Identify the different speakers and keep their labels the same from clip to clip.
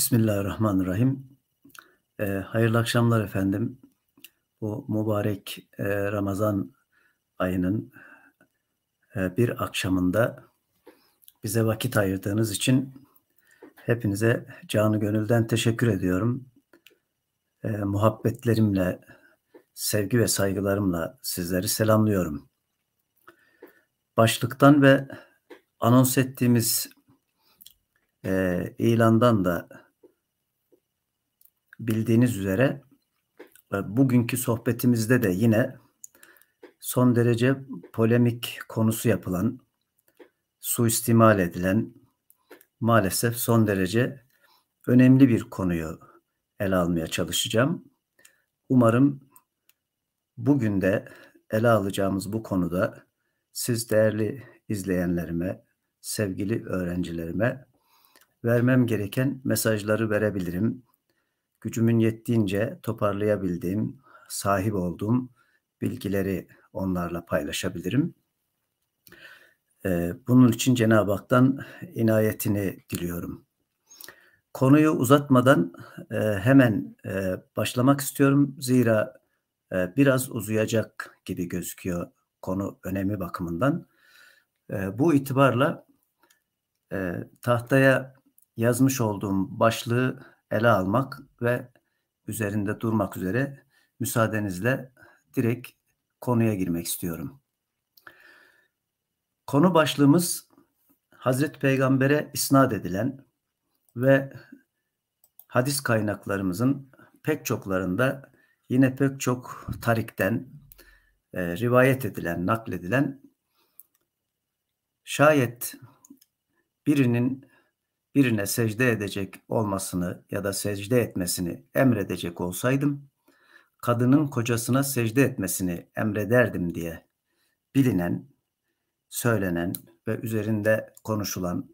Speaker 1: Bismillahirrahmanirrahim. E, hayırlı akşamlar efendim. Bu mübarek e, Ramazan ayının e, bir akşamında bize vakit ayırdığınız için hepinize canı gönülden teşekkür ediyorum. E, muhabbetlerimle, sevgi ve saygılarımla sizleri selamlıyorum. Başlıktan ve anons ettiğimiz e, ilandan da bildiğiniz üzere e, bugünkü sohbetimizde de yine son derece polemik konusu yapılan, suistimal edilen, maalesef son derece önemli bir konuyu ele almaya çalışacağım. Umarım bugün de ele alacağımız bu konuda siz değerli izleyenlerime, sevgili öğrencilerime vermem gereken mesajları verebilirim gücümün yettiğince toparlayabildiğim, sahip olduğum bilgileri onlarla paylaşabilirim. Ee, bunun için Cenab-ı Hak'tan inayetini diliyorum. Konuyu uzatmadan e, hemen e, başlamak istiyorum. Zira e, biraz uzayacak gibi gözüküyor konu önemi bakımından. Bu itibarla tahtaya yazmış olduğum başlığı ele almak ve üzerinde durmak üzere müsaadenizle direkt konuya girmek istiyorum. Konu başlığımız Hazreti Peygamber'e isnat edilen ve hadis kaynaklarımızın pek çoklarında yine pek çok tarikten e, rivayet edilen, nakledilen şayet birinin birine secde edecek olmasını ya da secde etmesini emredecek olsaydım, kadının kocasına secde etmesini emrederdim diye bilinen, söylenen ve üzerinde konuşulan,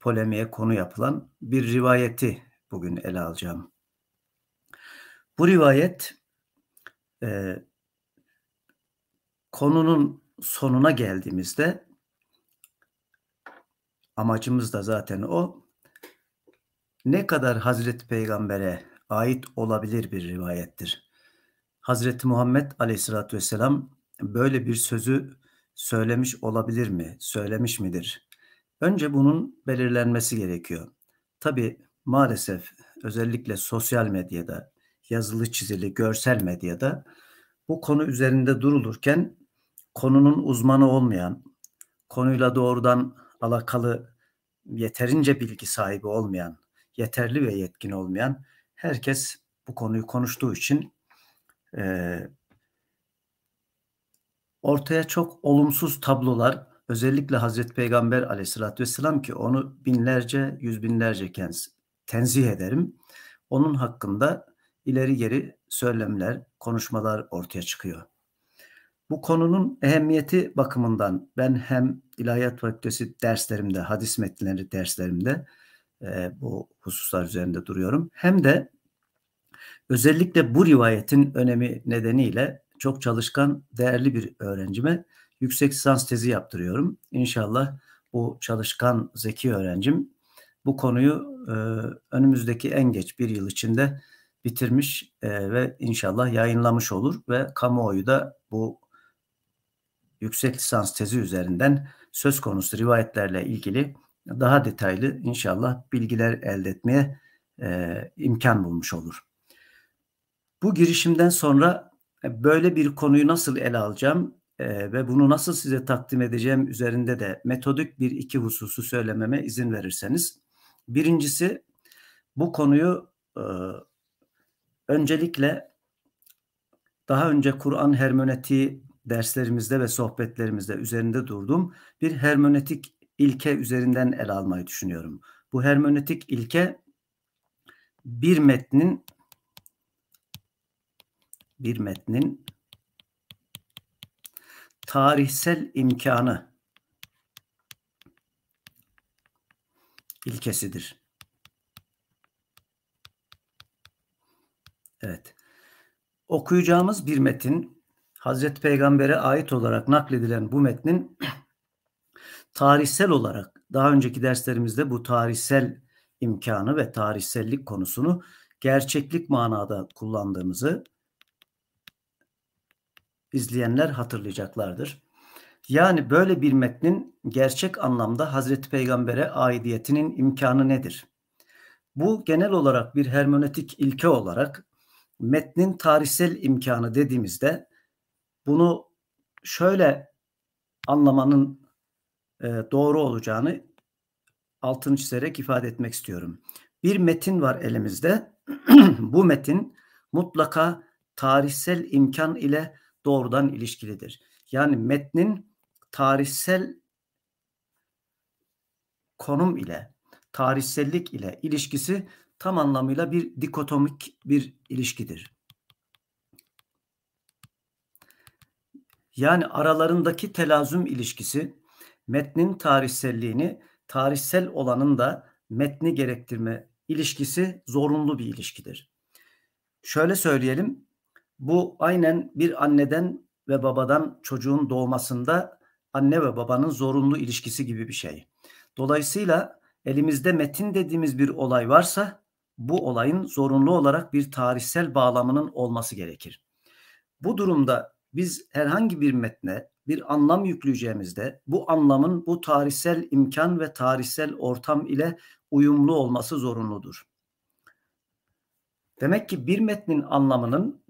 Speaker 1: polemiğe konu yapılan bir rivayeti bugün ele alacağım. Bu rivayet e, konunun sonuna geldiğimizde amacımız da zaten o ne kadar Hazreti Peygamber'e ait olabilir bir rivayettir. Hazreti Muhammed Aleyhisselatü Vesselam böyle bir sözü söylemiş olabilir mi, söylemiş midir? Önce bunun belirlenmesi gerekiyor. Tabi maalesef özellikle sosyal medyada, yazılı çizili, görsel medyada bu konu üzerinde durulurken konunun uzmanı olmayan, konuyla doğrudan alakalı yeterince bilgi sahibi olmayan yeterli ve yetkin olmayan herkes bu konuyu konuştuğu için e, ortaya çok olumsuz tablolar özellikle Hazreti Peygamber aleyhissalatü vesselam ki onu binlerce yüz binlerce kez tenzih ederim. Onun hakkında ileri geri söylemler, konuşmalar ortaya çıkıyor. Bu konunun ehemmiyeti bakımından ben hem İlahiyat Fakültesi derslerimde, hadis metinleri derslerimde e, bu hususlar üzerinde duruyorum. Hem de özellikle bu rivayetin önemi nedeniyle çok çalışkan, değerli bir öğrencime yüksek lisans tezi yaptırıyorum. İnşallah bu çalışkan, zeki öğrencim bu konuyu e, önümüzdeki en geç bir yıl içinde bitirmiş e, ve inşallah yayınlamış olur ve kamuoyu da bu yüksek lisans tezi üzerinden söz konusu rivayetlerle ilgili daha detaylı inşallah bilgiler elde etmeye e, imkan bulmuş olur. Bu girişimden sonra e, böyle bir konuyu nasıl ele alacağım e, ve bunu nasıl size takdim edeceğim üzerinde de metodik bir iki hususu söylememe izin verirseniz. Birincisi bu konuyu e, öncelikle daha önce Kur'an hermenetiği derslerimizde ve sohbetlerimizde üzerinde durduğum bir hermenetik ilke üzerinden ele almayı düşünüyorum. Bu hermenötik ilke bir metnin bir metnin tarihsel imkanı ilkesidir. Evet. Okuyacağımız bir metin Hazreti Peygamber'e ait olarak nakledilen bu metnin tarihsel olarak daha önceki derslerimizde bu tarihsel imkanı ve tarihsellik konusunu gerçeklik manada kullandığımızı izleyenler hatırlayacaklardır. Yani böyle bir metnin gerçek anlamda Hazreti Peygamber'e aidiyetinin imkanı nedir? Bu genel olarak bir hermenötik ilke olarak metnin tarihsel imkanı dediğimizde bunu şöyle anlamanın e, doğru olacağını altını çizerek ifade etmek istiyorum. Bir metin var elimizde. Bu metin mutlaka tarihsel imkan ile doğrudan ilişkilidir. Yani metnin tarihsel konum ile, tarihsellik ile ilişkisi tam anlamıyla bir dikotomik bir ilişkidir. Yani aralarındaki telazüm ilişkisi metnin tarihselliğini, tarihsel olanın da metni gerektirme ilişkisi zorunlu bir ilişkidir. Şöyle söyleyelim, bu aynen bir anneden ve babadan çocuğun doğmasında anne ve babanın zorunlu ilişkisi gibi bir şey. Dolayısıyla elimizde metin dediğimiz bir olay varsa bu olayın zorunlu olarak bir tarihsel bağlamının olması gerekir. Bu durumda biz herhangi bir metne bir anlam yükleyeceğimizde bu anlamın bu tarihsel imkan ve tarihsel ortam ile uyumlu olması zorunludur. Demek ki bir metnin anlamının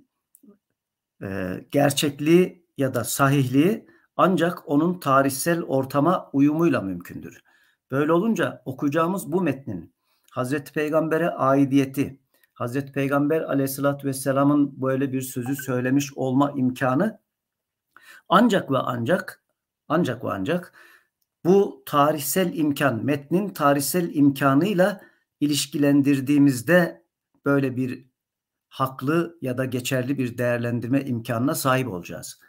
Speaker 1: e, gerçekliği ya da sahihliği ancak onun tarihsel ortama uyumuyla mümkündür. Böyle olunca okuyacağımız bu metnin Hazreti Peygamber'e aidiyeti, Hazreti Peygamber aleyhissalatü vesselamın böyle bir sözü söylemiş olma imkanı ancak ve ancak ancak ve ancak bu tarihsel imkan, metnin tarihsel imkanıyla ilişkilendirdiğimizde böyle bir haklı ya da geçerli bir değerlendirme imkanına sahip olacağız.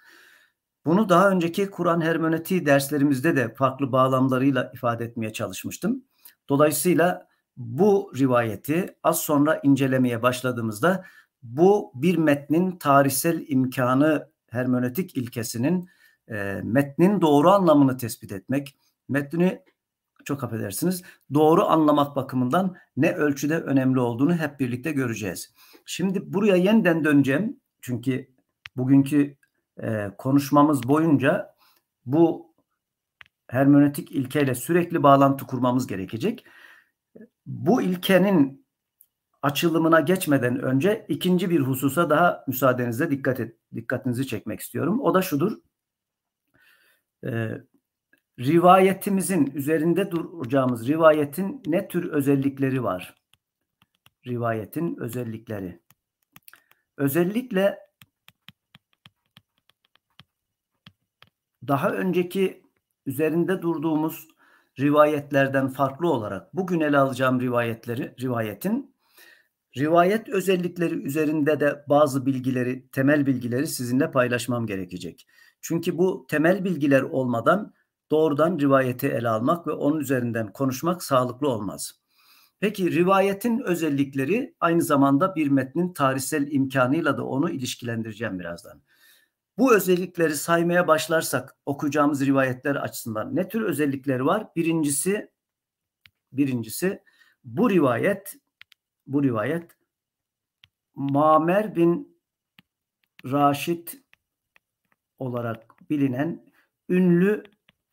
Speaker 1: Bunu daha önceki Kur'an hermenötiği derslerimizde de farklı bağlamlarıyla ifade etmeye çalışmıştım. Dolayısıyla bu rivayeti az sonra incelemeye başladığımızda bu bir metnin tarihsel imkanı hermenötik ilkesinin e, metnin doğru anlamını tespit etmek, metni çok affedersiniz doğru anlamak bakımından ne ölçüde önemli olduğunu hep birlikte göreceğiz. Şimdi buraya yeniden döneceğim çünkü bugünkü e, konuşmamız boyunca bu hermenötik ilkeyle sürekli bağlantı kurmamız gerekecek. Bu ilkenin açılımına geçmeden önce ikinci bir hususa daha müsaadenizle dikkat et, dikkatinizi çekmek istiyorum. O da şudur. Ee, rivayetimizin üzerinde duracağımız rivayetin ne tür özellikleri var? Rivayetin özellikleri. Özellikle daha önceki üzerinde durduğumuz rivayetlerden farklı olarak bugün ele alacağım rivayetleri rivayetin Rivayet özellikleri üzerinde de bazı bilgileri, temel bilgileri sizinle paylaşmam gerekecek. Çünkü bu temel bilgiler olmadan doğrudan rivayeti ele almak ve onun üzerinden konuşmak sağlıklı olmaz. Peki rivayetin özellikleri aynı zamanda bir metnin tarihsel imkanıyla da onu ilişkilendireceğim birazdan. Bu özellikleri saymaya başlarsak okuyacağımız rivayetler açısından ne tür özellikleri var? Birincisi birincisi bu rivayet bu rivayet Mamer bin Raşit olarak bilinen ünlü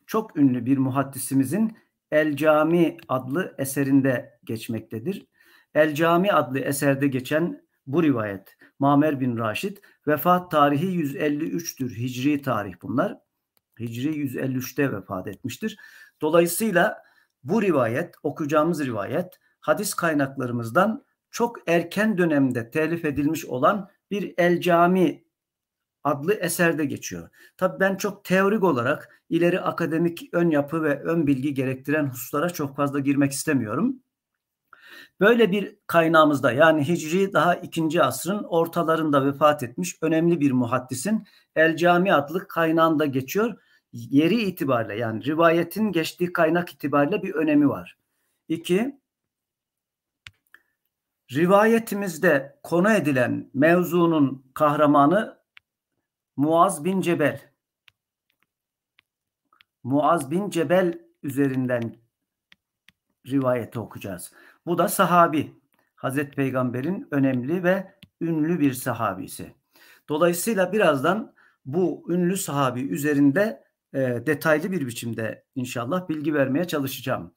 Speaker 1: çok ünlü bir muhaddisimizin El Cami adlı eserinde geçmektedir. El Cami adlı eserde geçen bu rivayet Mamer bin Raşid vefat tarihi 153'tür. Hicri tarih bunlar. Hicri 153'te vefat etmiştir. Dolayısıyla bu rivayet, okuyacağımız rivayet hadis kaynaklarımızdan çok erken dönemde telif edilmiş olan bir El Cami adlı eserde geçiyor. Tabii ben çok teorik olarak ileri akademik ön yapı ve ön bilgi gerektiren hususlara çok fazla girmek istemiyorum. Böyle bir kaynağımızda yani Hicri daha 2. asrın ortalarında vefat etmiş önemli bir muhaddisin El Cami adlı kaynağında geçiyor. Yeri itibariyle yani rivayetin geçtiği kaynak itibariyle bir önemi var. İki, Rivayetimizde konu edilen mevzunun kahramanı Muaz bin Cebel. Muaz bin Cebel üzerinden rivayeti okuyacağız. Bu da sahabi. Hazreti Peygamber'in önemli ve ünlü bir sahabisi. Dolayısıyla birazdan bu ünlü sahabi üzerinde e, detaylı bir biçimde inşallah bilgi vermeye çalışacağım.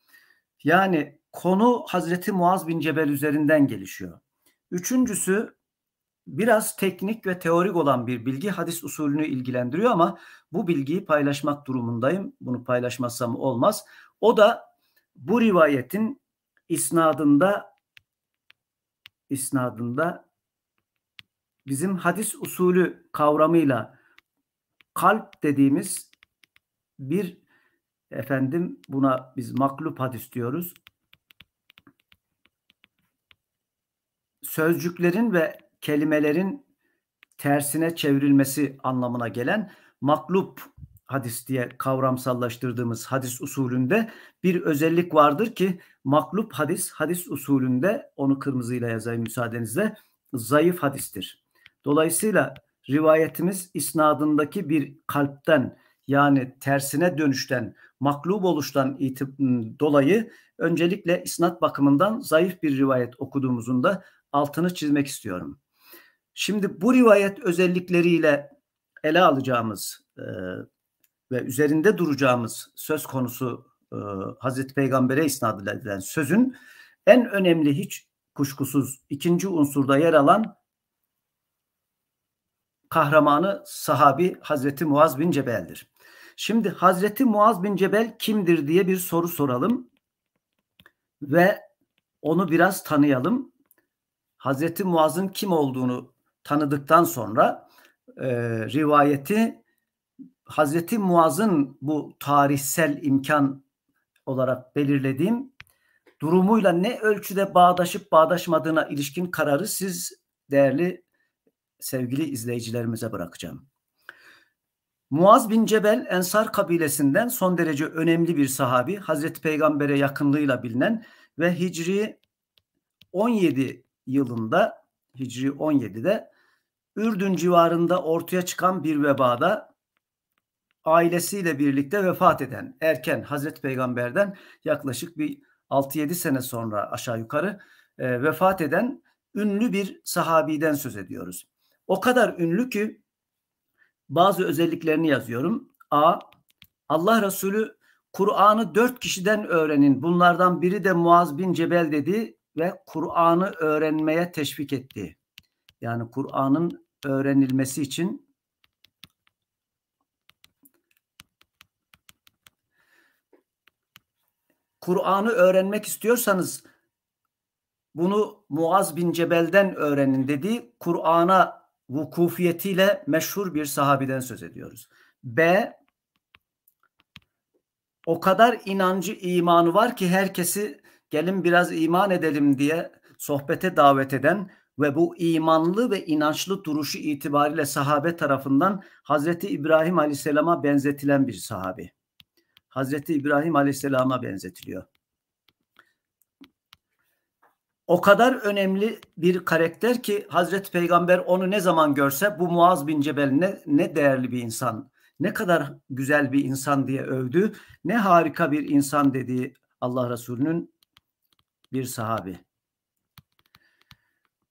Speaker 1: Yani konu Hazreti Muaz bin Cebel üzerinden gelişiyor. Üçüncüsü biraz teknik ve teorik olan bir bilgi hadis usulünü ilgilendiriyor ama bu bilgiyi paylaşmak durumundayım. Bunu paylaşmazsam olmaz. O da bu rivayetin isnadında isnadında bizim hadis usulü kavramıyla kalp dediğimiz bir efendim buna biz maklup hadis diyoruz. sözcüklerin ve kelimelerin tersine çevrilmesi anlamına gelen maklup hadis diye kavramsallaştırdığımız hadis usulünde bir özellik vardır ki maklup hadis hadis usulünde onu kırmızıyla yazayım müsaadenizle zayıf hadistir. Dolayısıyla rivayetimiz isnadındaki bir kalpten yani tersine dönüşten maklub oluştan itib ıı, dolayı öncelikle isnat bakımından zayıf bir rivayet okuduğumuzun da altını çizmek istiyorum. Şimdi bu rivayet özellikleriyle ele alacağımız e, ve üzerinde duracağımız söz konusu e, Hazreti Peygamber'e isnad edilen sözün en önemli hiç kuşkusuz ikinci unsurda yer alan kahramanı sahabi Hazreti Muaz bin Cebel'dir. Şimdi Hazreti Muaz bin Cebel kimdir diye bir soru soralım ve onu biraz tanıyalım. Hazreti Muaz'ın kim olduğunu tanıdıktan sonra e, rivayeti Hazreti Muaz'ın bu tarihsel imkan olarak belirlediğim durumuyla ne ölçüde bağdaşıp bağdaşmadığına ilişkin kararı siz değerli sevgili izleyicilerimize bırakacağım. Muaz bin Cebel Ensar kabilesinden son derece önemli bir sahabi, Hazreti Peygamber'e yakınlığıyla bilinen ve Hicri 17 yılında Hicri 17'de Ürdün civarında ortaya çıkan bir vebada ailesiyle birlikte vefat eden erken Hazreti Peygamber'den yaklaşık bir 6-7 sene sonra aşağı yukarı e, vefat eden ünlü bir sahabiden söz ediyoruz. O kadar ünlü ki bazı özelliklerini yazıyorum. A. Allah Resulü Kur'an'ı dört kişiden öğrenin. Bunlardan biri de Muaz bin Cebel dedi ve Kur'an'ı öğrenmeye teşvik etti. Yani Kur'an'ın öğrenilmesi için Kur'an'ı öğrenmek istiyorsanız bunu Muaz bin Cebel'den öğrenin dediği Kur'an'a vukufiyetiyle meşhur bir sahabiden söz ediyoruz. B o kadar inancı imanı var ki herkesi gelin biraz iman edelim diye sohbete davet eden ve bu imanlı ve inançlı duruşu itibariyle sahabe tarafından Hazreti İbrahim Aleyhisselam'a benzetilen bir sahabi. Hazreti İbrahim Aleyhisselam'a benzetiliyor. O kadar önemli bir karakter ki Hazreti Peygamber onu ne zaman görse bu Muaz bin Cebel ne, ne değerli bir insan, ne kadar güzel bir insan diye övdü, ne harika bir insan dediği Allah Resulü'nün bir sahabi.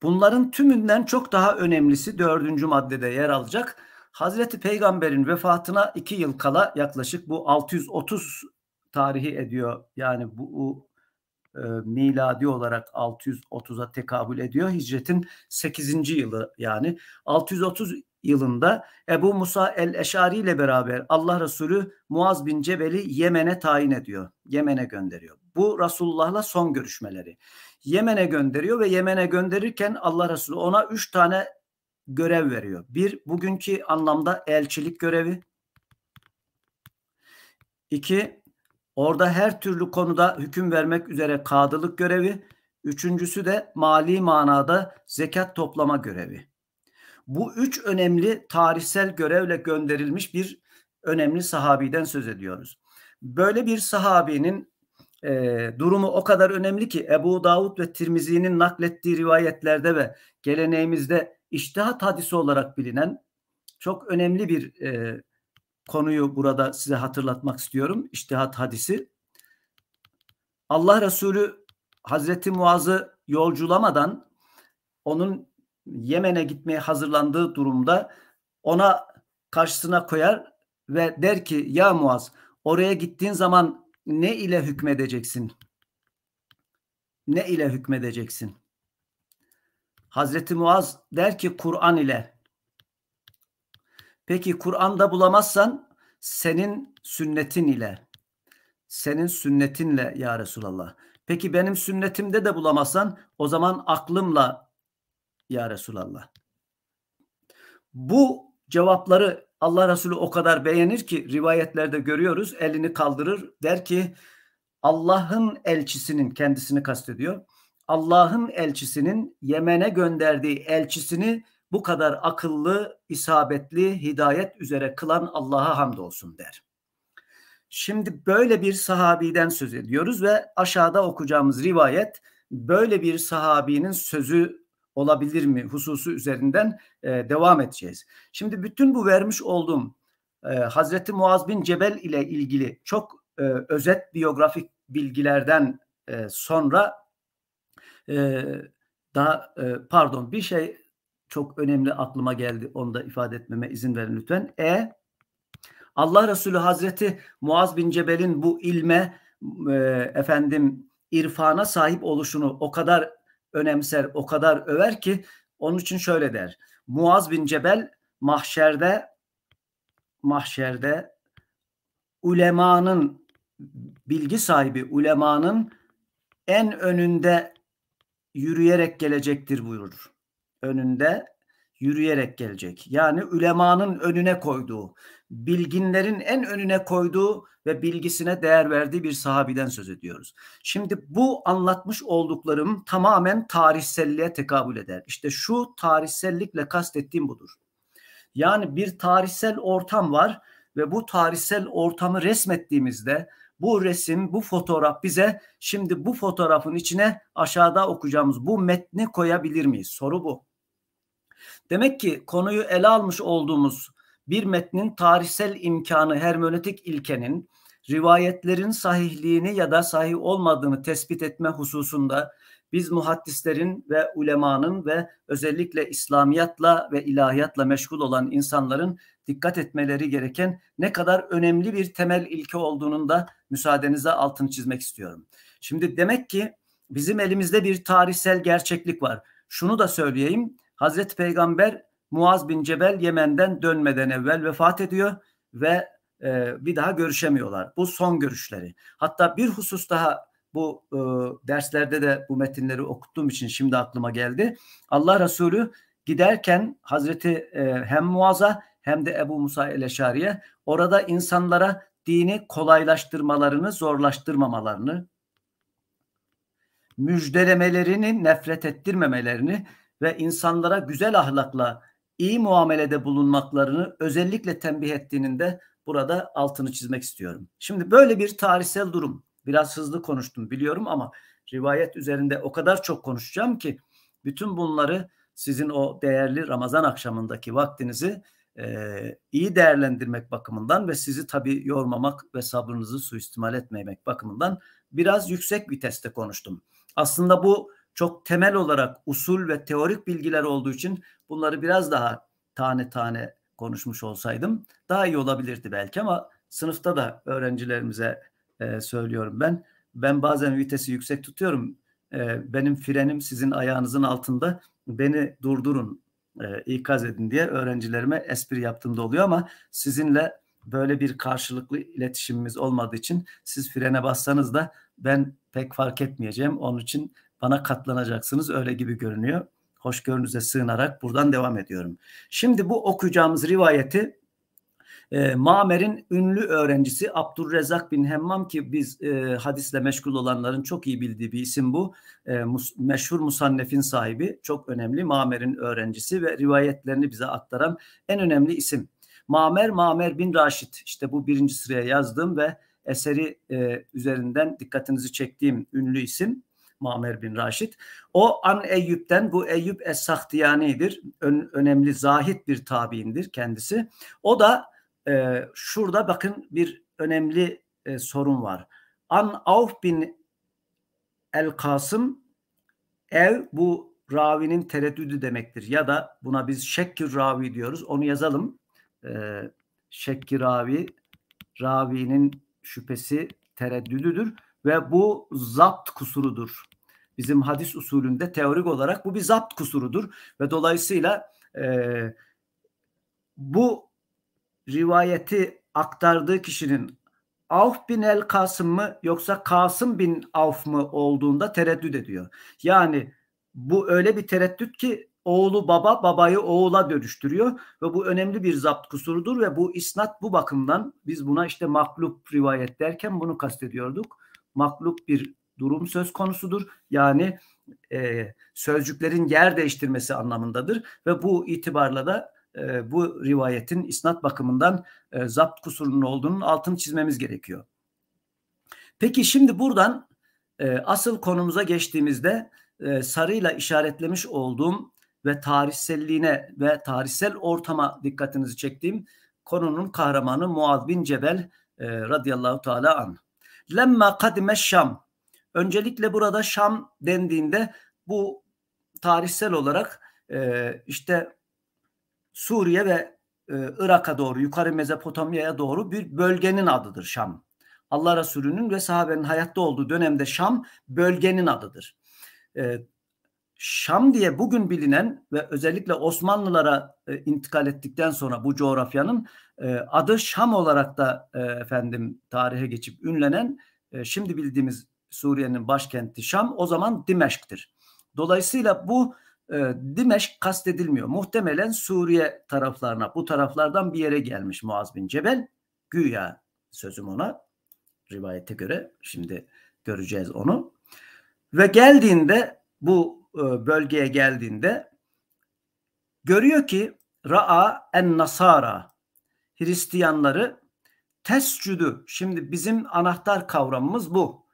Speaker 1: Bunların tümünden çok daha önemlisi dördüncü maddede yer alacak. Hazreti Peygamber'in vefatına iki yıl kala yaklaşık bu 630 tarihi ediyor. Yani bu e, miladi olarak 630'a tekabül ediyor. Hicretin 8. yılı yani 630 yılında Ebu Musa el-Eşari ile beraber Allah Resulü Muaz bin Cebel'i Yemen'e tayin ediyor. Yemen'e gönderiyor. Bu Resulullah'la son görüşmeleri. Yemen'e gönderiyor ve Yemen'e gönderirken Allah Resulü ona üç tane görev veriyor. Bir, bugünkü anlamda elçilik görevi. İki, orada her türlü konuda hüküm vermek üzere kadılık görevi. Üçüncüsü de mali manada zekat toplama görevi. Bu üç önemli tarihsel görevle gönderilmiş bir önemli sahabiden söz ediyoruz. Böyle bir sahabinin e, durumu o kadar önemli ki Ebu Davud ve Tirmizi'nin naklettiği rivayetlerde ve geleneğimizde iştihat hadisi olarak bilinen çok önemli bir e, konuyu burada size hatırlatmak istiyorum. İştihat hadisi. Allah Resulü Hazreti Muaz'ı yolculamadan onun Yemen'e gitmeye hazırlandığı durumda ona karşısına koyar ve der ki ya Muaz oraya gittiğin zaman ne ile hükmedeceksin? Ne ile hükmedeceksin? Hazreti Muaz der ki Kur'an ile. Peki Kur'an'da bulamazsan senin sünnetin ile. Senin sünnetinle ya Resulallah. Peki benim sünnetimde de bulamazsan o zaman aklımla ya Resulallah. Bu cevapları Allah Resulü o kadar beğenir ki rivayetlerde görüyoruz elini kaldırır der ki Allah'ın elçisinin kendisini kastediyor. Allah'ın elçisinin Yemen'e gönderdiği elçisini bu kadar akıllı, isabetli, hidayet üzere kılan Allah'a hamdolsun der. Şimdi böyle bir sahabiden söz ediyoruz ve aşağıda okuyacağımız rivayet böyle bir sahabinin sözü olabilir mi hususu üzerinden e, devam edeceğiz. Şimdi bütün bu vermiş olduğum e, Hazreti Muaz bin Cebel ile ilgili çok e, özet biyografik bilgilerden e, sonra e, daha e, pardon bir şey çok önemli aklıma geldi. Onu da ifade etmeme izin verin lütfen. E Allah Resulü Hazreti Muaz bin Cebel'in bu ilme e, efendim irfana sahip oluşunu o kadar önemser, o kadar över ki onun için şöyle der. Muaz bin Cebel mahşerde mahşerde ulemanın bilgi sahibi ulemanın en önünde yürüyerek gelecektir buyurur. Önünde yürüyerek gelecek. Yani ülemanın önüne koyduğu, bilginlerin en önüne koyduğu ve bilgisine değer verdiği bir sahabiden söz ediyoruz. Şimdi bu anlatmış olduklarım tamamen tarihselliğe tekabül eder. İşte şu tarihsellikle kastettiğim budur. Yani bir tarihsel ortam var ve bu tarihsel ortamı resmettiğimizde bu resim, bu fotoğraf bize şimdi bu fotoğrafın içine aşağıda okuyacağımız bu metni koyabilir miyiz? Soru bu. Demek ki konuyu ele almış olduğumuz bir metnin tarihsel imkanı, hermenötik ilkenin, rivayetlerin sahihliğini ya da sahih olmadığını tespit etme hususunda biz muhaddislerin ve ulemanın ve özellikle İslamiyatla ve ilahiyatla meşgul olan insanların dikkat etmeleri gereken ne kadar önemli bir temel ilke olduğunun da müsaadenize altını çizmek istiyorum. Şimdi demek ki bizim elimizde bir tarihsel gerçeklik var. Şunu da söyleyeyim. Hazreti Peygamber Muaz bin Cebel Yemen'den dönmeden evvel vefat ediyor ve e, bir daha görüşemiyorlar. Bu son görüşleri. Hatta bir husus daha bu e, derslerde de bu metinleri okuttuğum için şimdi aklıma geldi. Allah Resulü giderken Hazreti e, hem Muaz'a hem de Ebu Musa Eleşari'ye orada insanlara dini kolaylaştırmalarını, zorlaştırmamalarını, müjdelemelerinin nefret ettirmemelerini ve insanlara güzel ahlakla iyi muamelede bulunmaklarını özellikle tembih ettiğinin de burada altını çizmek istiyorum. Şimdi böyle bir tarihsel durum. Biraz hızlı konuştum biliyorum ama rivayet üzerinde o kadar çok konuşacağım ki bütün bunları sizin o değerli Ramazan akşamındaki vaktinizi e, iyi değerlendirmek bakımından ve sizi tabii yormamak ve sabrınızı suistimal etmemek bakımından biraz yüksek viteste konuştum. Aslında bu çok temel olarak usul ve teorik bilgiler olduğu için bunları biraz daha tane tane konuşmuş olsaydım daha iyi olabilirdi belki ama sınıfta da öğrencilerimize e, söylüyorum ben. Ben bazen vitesi yüksek tutuyorum. E, benim frenim sizin ayağınızın altında. Beni durdurun, e, ikaz edin diye öğrencilerime espri yaptığımda oluyor ama sizinle böyle bir karşılıklı iletişimimiz olmadığı için siz frene bassanız da ben pek fark etmeyeceğim. Onun için bana katlanacaksınız öyle gibi görünüyor. Hoşgörünüze sığınarak buradan devam ediyorum. Şimdi bu okuyacağımız rivayeti e, Mamer'in ünlü öğrencisi Abdurrezzak bin Hemmam ki biz e, hadisle meşgul olanların çok iyi bildiği bir isim bu. E, mus, meşhur Musannef'in sahibi çok önemli Mamer'in öğrencisi ve rivayetlerini bize aktaran en önemli isim. Mamer, Mamer bin Raşit işte bu birinci sıraya yazdığım ve eseri e, üzerinden dikkatinizi çektiğim ünlü isim. Mamer bin Raşid. O An Eyyüp'ten bu Eyyüp Es-Sahtiyani'dir. Ön, önemli zahit bir tabiindir kendisi. O da e, şurada bakın bir önemli e, sorun var. An Avf bin El Kasım ev bu ravinin tereddüdü demektir. Ya da buna biz şekkir ravi diyoruz. Onu yazalım. E, şekki ravi ravinin şüphesi tereddüdüdür ve bu zapt kusurudur. Bizim hadis usulünde teorik olarak bu bir zapt kusurudur ve dolayısıyla e, bu rivayeti aktardığı kişinin Avf bin El Kasım mı yoksa Kasım bin Avf mı olduğunda tereddüt ediyor. Yani bu öyle bir tereddüt ki oğlu baba babayı oğula dönüştürüyor ve bu önemli bir zapt kusurudur ve bu isnat bu bakımdan biz buna işte maklup rivayet derken bunu kastediyorduk. Maklup bir durum söz konusudur. Yani e, sözcüklerin yer değiştirmesi anlamındadır ve bu itibarla da e, bu rivayetin isnat bakımından e, zapt kusurunun olduğunun altını çizmemiz gerekiyor. Peki şimdi buradan e, asıl konumuza geçtiğimizde e, sarıyla işaretlemiş olduğum ve tarihselliğine ve tarihsel ortama dikkatinizi çektiğim konunun kahramanı Muaz bin Cebel e, radıyallahu teala an. Lemma kadime Şam Öncelikle burada Şam dendiğinde bu tarihsel olarak e, işte Suriye ve e, Irak'a doğru, yukarı Mezopotamya'ya doğru bir bölgenin adıdır Şam. Allah Resulü'nün ve sahabenin hayatta olduğu dönemde Şam bölgenin adıdır. E, Şam diye bugün bilinen ve özellikle Osmanlılara e, intikal ettikten sonra bu coğrafyanın e, adı Şam olarak da e, efendim tarihe geçip ünlenen e, şimdi bildiğimiz Suriye'nin başkenti Şam o zaman Dimeşk'tir. Dolayısıyla bu e, Dimeşk kastedilmiyor. Muhtemelen Suriye taraflarına bu taraflardan bir yere gelmiş Muaz bin Cebel. Güya sözüm ona rivayete göre şimdi göreceğiz onu. Ve geldiğinde bu e, bölgeye geldiğinde görüyor ki Ra'a en Nasara Hristiyanları tescüdü. Şimdi bizim anahtar kavramımız bu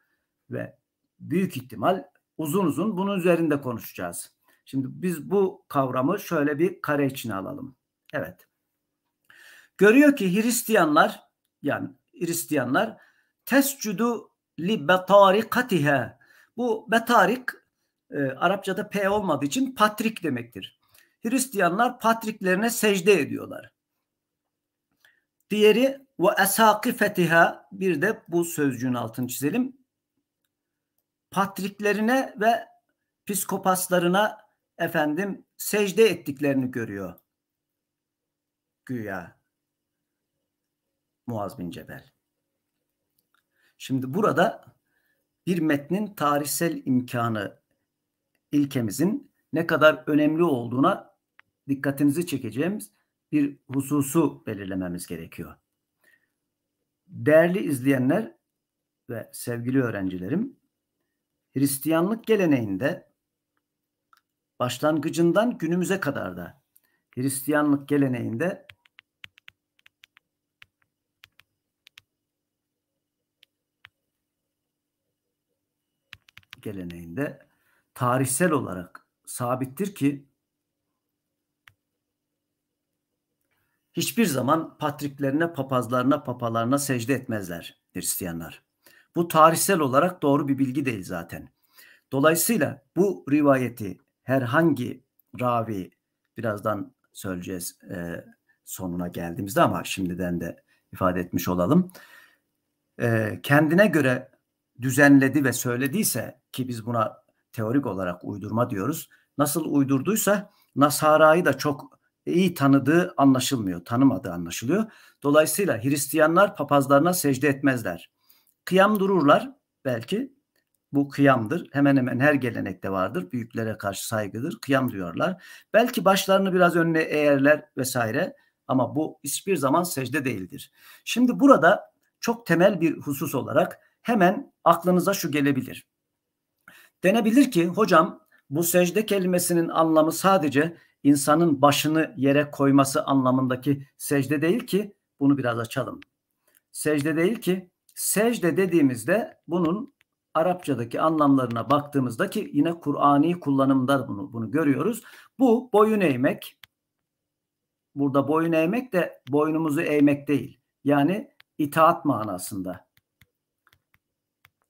Speaker 1: ve büyük ihtimal uzun uzun bunun üzerinde konuşacağız. Şimdi biz bu kavramı şöyle bir kare içine alalım. Evet. Görüyor ki Hristiyanlar yani Hristiyanlar tescudu li betarikatihe. Bu betarik e, Arapçada P olmadığı için patrik demektir. Hristiyanlar patriklerine secde ediyorlar. Diğeri ve esakifetiha bir de bu sözcüğün altını çizelim patriklerine ve psikopaslarına efendim secde ettiklerini görüyor. Güya Muaz bin Cebel. Şimdi burada bir metnin tarihsel imkanı ilkemizin ne kadar önemli olduğuna dikkatinizi çekeceğimiz bir hususu belirlememiz gerekiyor. Değerli izleyenler ve sevgili öğrencilerim, Hristiyanlık geleneğinde başlangıcından günümüze kadar da Hristiyanlık geleneğinde geleneğinde tarihsel olarak sabittir ki hiçbir zaman patriklerine, papazlarına, papalarına secde etmezler Hristiyanlar. Bu tarihsel olarak doğru bir bilgi değil zaten. Dolayısıyla bu rivayeti herhangi ravi birazdan söyleyeceğiz e, sonuna geldiğimizde ama şimdiden de ifade etmiş olalım. E, kendine göre düzenledi ve söylediyse ki biz buna teorik olarak uydurma diyoruz. Nasıl uydurduysa Nasara'yı da çok iyi tanıdığı anlaşılmıyor, tanımadığı anlaşılıyor. Dolayısıyla Hristiyanlar papazlarına secde etmezler. Kıyam dururlar belki. Bu kıyamdır. Hemen hemen her gelenekte vardır. Büyüklere karşı saygıdır. Kıyam diyorlar. Belki başlarını biraz önüne eğerler vesaire. Ama bu hiçbir zaman secde değildir. Şimdi burada çok temel bir husus olarak hemen aklınıza şu gelebilir. Denebilir ki hocam bu secde kelimesinin anlamı sadece insanın başını yere koyması anlamındaki secde değil ki bunu biraz açalım. Secde değil ki Secde dediğimizde bunun Arapçadaki anlamlarına baktığımızda ki yine Kur'ani kullanımda bunu, bunu görüyoruz. Bu boyun eğmek. Burada boyun eğmek de boynumuzu eğmek değil. Yani itaat manasında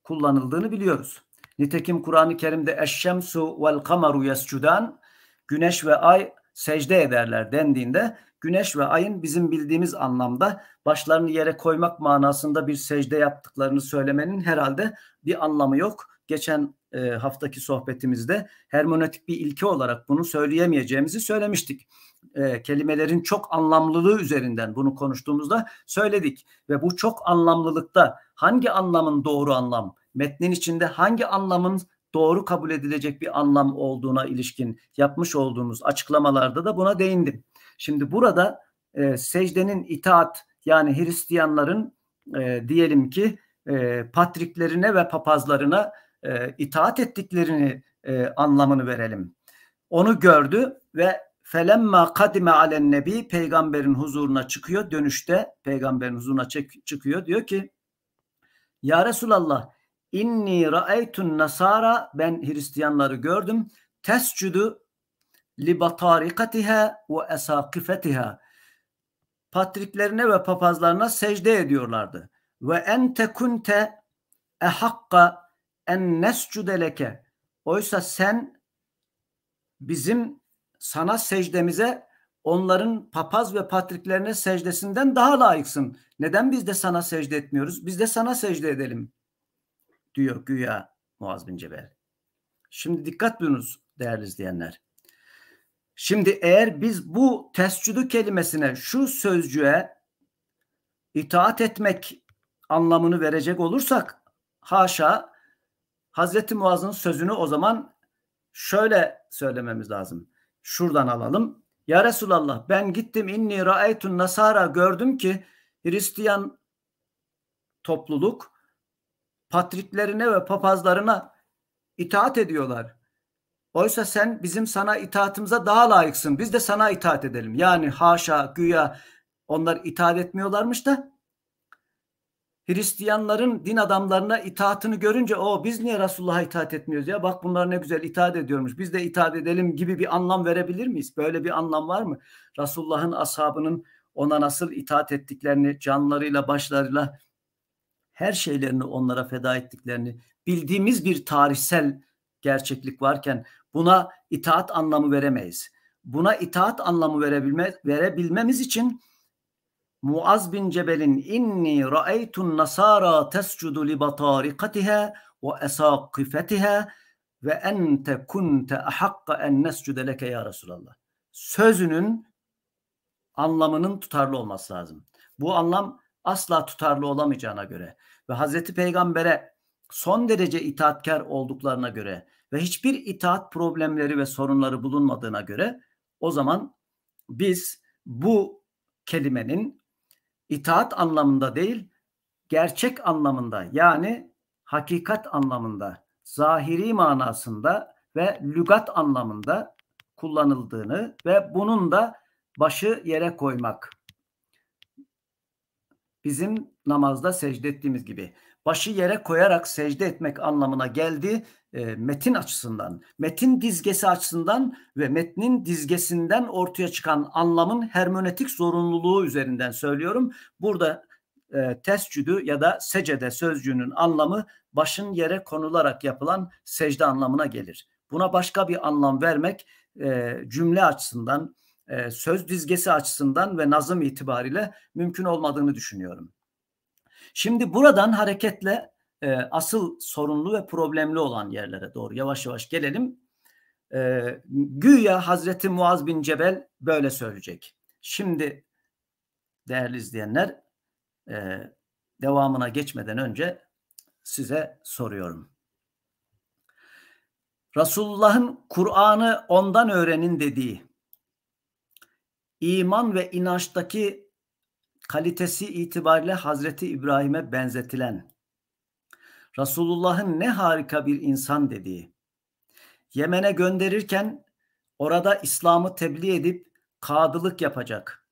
Speaker 1: kullanıldığını biliyoruz. Nitekim Kur'an-ı Kerim'de eşşemsu vel kamaru yescudan güneş ve ay secde ederler dendiğinde güneş ve ayın bizim bildiğimiz anlamda başlarını yere koymak manasında bir secde yaptıklarını söylemenin herhalde bir anlamı yok. Geçen e, haftaki sohbetimizde hermonetik bir ilke olarak bunu söyleyemeyeceğimizi söylemiştik. E, kelimelerin çok anlamlılığı üzerinden bunu konuştuğumuzda söyledik ve bu çok anlamlılıkta hangi anlamın doğru anlam, metnin içinde hangi anlamın doğru kabul edilecek bir anlam olduğuna ilişkin yapmış olduğumuz açıklamalarda da buna değindim. Şimdi burada e, secdenin itaat yani Hristiyanların e, diyelim ki e, patriklerine ve papazlarına e, itaat ettiklerini e, anlamını verelim. Onu gördü ve felemma kadime alen nebi peygamberin huzuruna çıkıyor. Dönüşte peygamberin huzuruna çıkıyor. Diyor ki ya Resulallah İnni ra'eytun nasara ben Hristiyanları gördüm. Tescudu li batarikatiha ve esakifetiha. Patriklerine ve papazlarına secde ediyorlardı. Ve ente kunte ehakka en nescude leke. Oysa sen bizim sana secdemize onların papaz ve patriklerine secdesinden daha layıksın. Neden biz de sana secde etmiyoruz? Biz de sana secde edelim.'' diyor güya Muaz bin Cebel. Şimdi dikkat buyurunuz değerli izleyenler. Şimdi eğer biz bu tescüdü kelimesine şu sözcüğe itaat etmek anlamını verecek olursak haşa Hazreti Muaz'ın sözünü o zaman şöyle söylememiz lazım. Şuradan alalım. Ya Resulallah ben gittim inni Ra'aytun nasara gördüm ki Hristiyan topluluk patriklerine ve papazlarına itaat ediyorlar. Oysa sen bizim sana itaatimize daha layıksın. Biz de sana itaat edelim. Yani haşa güya onlar itaat etmiyorlarmış da Hristiyanların din adamlarına itaatını görünce o biz niye Resulullah'a itaat etmiyoruz ya bak bunlar ne güzel itaat ediyormuş biz de itaat edelim gibi bir anlam verebilir miyiz? Böyle bir anlam var mı? Resulullah'ın ashabının ona nasıl itaat ettiklerini canlarıyla başlarıyla her şeylerini onlara feda ettiklerini bildiğimiz bir tarihsel gerçeklik varken buna itaat anlamı veremeyiz. Buna itaat anlamı verebilme, verebilmemiz için Muaz bin Cebel'in inni ra'aytun nasara tescudu li batarikatiha ve esakifetiha ve ente kunte ahakka en nescude leke ya Resulallah. Sözünün anlamının tutarlı olması lazım. Bu anlam asla tutarlı olamayacağına göre ve Hazreti Peygamber'e son derece itaatkar olduklarına göre ve hiçbir itaat problemleri ve sorunları bulunmadığına göre o zaman biz bu kelimenin itaat anlamında değil gerçek anlamında yani hakikat anlamında zahiri manasında ve lügat anlamında kullanıldığını ve bunun da başı yere koymak bizim namazda secde ettiğimiz gibi. Başı yere koyarak secde etmek anlamına geldi e, metin açısından. Metin dizgesi açısından ve metnin dizgesinden ortaya çıkan anlamın hermenötik zorunluluğu üzerinden söylüyorum. Burada e, tescüdü ya da secede sözcüğünün anlamı başın yere konularak yapılan secde anlamına gelir. Buna başka bir anlam vermek e, cümle açısından, e, söz dizgesi açısından ve nazım itibariyle mümkün olmadığını düşünüyorum. Şimdi buradan hareketle e, asıl sorunlu ve problemli olan yerlere doğru yavaş yavaş gelelim. E, güya Hazreti Muaz bin Cebel böyle söyleyecek. Şimdi değerli izleyenler e, devamına geçmeden önce size soruyorum. Resulullah'ın Kur'an'ı ondan öğrenin dediği iman ve inançtaki kalitesi itibariyle Hazreti İbrahim'e benzetilen, Resulullah'ın ne harika bir insan dediği, Yemen'e gönderirken orada İslam'ı tebliğ edip kadılık yapacak,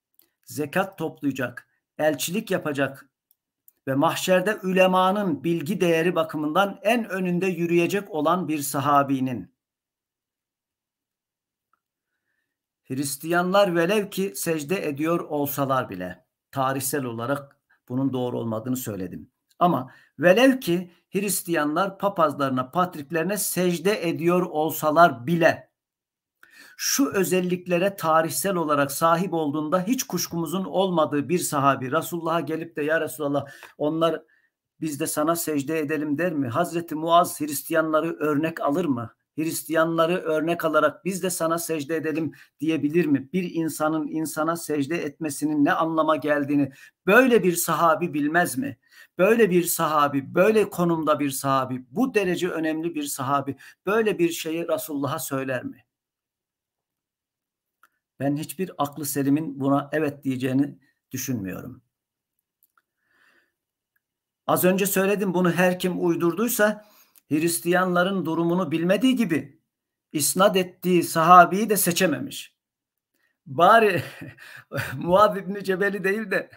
Speaker 1: zekat toplayacak, elçilik yapacak ve mahşerde ülemanın bilgi değeri bakımından en önünde yürüyecek olan bir sahabinin Hristiyanlar velev ki secde ediyor olsalar bile tarihsel olarak bunun doğru olmadığını söyledim. Ama velev ki Hristiyanlar papazlarına, patriklerine secde ediyor olsalar bile şu özelliklere tarihsel olarak sahip olduğunda hiç kuşkumuzun olmadığı bir sahabi Resulullah'a gelip de ya Resulallah onlar biz de sana secde edelim der mi? Hazreti Muaz Hristiyanları örnek alır mı? Hristiyanları örnek alarak biz de sana secde edelim diyebilir mi? Bir insanın insana secde etmesinin ne anlama geldiğini böyle bir sahabi bilmez mi? Böyle bir sahabi, böyle konumda bir sahabi, bu derece önemli bir sahabi böyle bir şeyi Resulullah'a söyler mi? Ben hiçbir aklı selimin buna evet diyeceğini düşünmüyorum. Az önce söyledim bunu her kim uydurduysa Hristiyanların durumunu bilmediği gibi isnat ettiği sahabiyi de seçememiş. Bari Muad İbni Cebeli değil de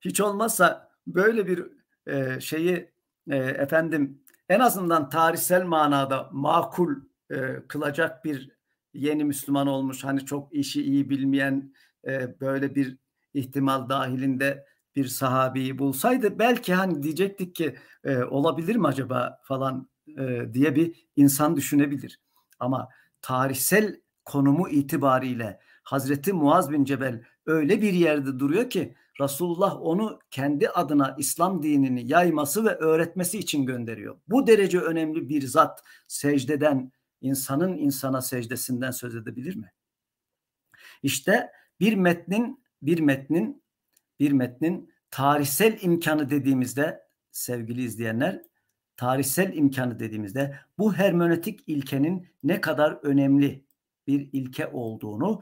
Speaker 1: hiç olmazsa böyle bir e, şeyi e, efendim en azından tarihsel manada makul e, kılacak bir yeni Müslüman olmuş hani çok işi iyi bilmeyen e, böyle bir ihtimal dahilinde bir sahabiyi bulsaydı belki hani diyecektik ki e, olabilir mi acaba falan e, diye bir insan düşünebilir. Ama tarihsel konumu itibariyle Hazreti Muaz bin Cebel öyle bir yerde duruyor ki Resulullah onu kendi adına İslam dinini yayması ve öğretmesi için gönderiyor. Bu derece önemli bir zat secdeden, insanın insana secdesinden söz edebilir mi? İşte bir metnin bir metnin bir metnin tarihsel imkanı dediğimizde sevgili izleyenler tarihsel imkanı dediğimizde bu hermenötik ilkenin ne kadar önemli bir ilke olduğunu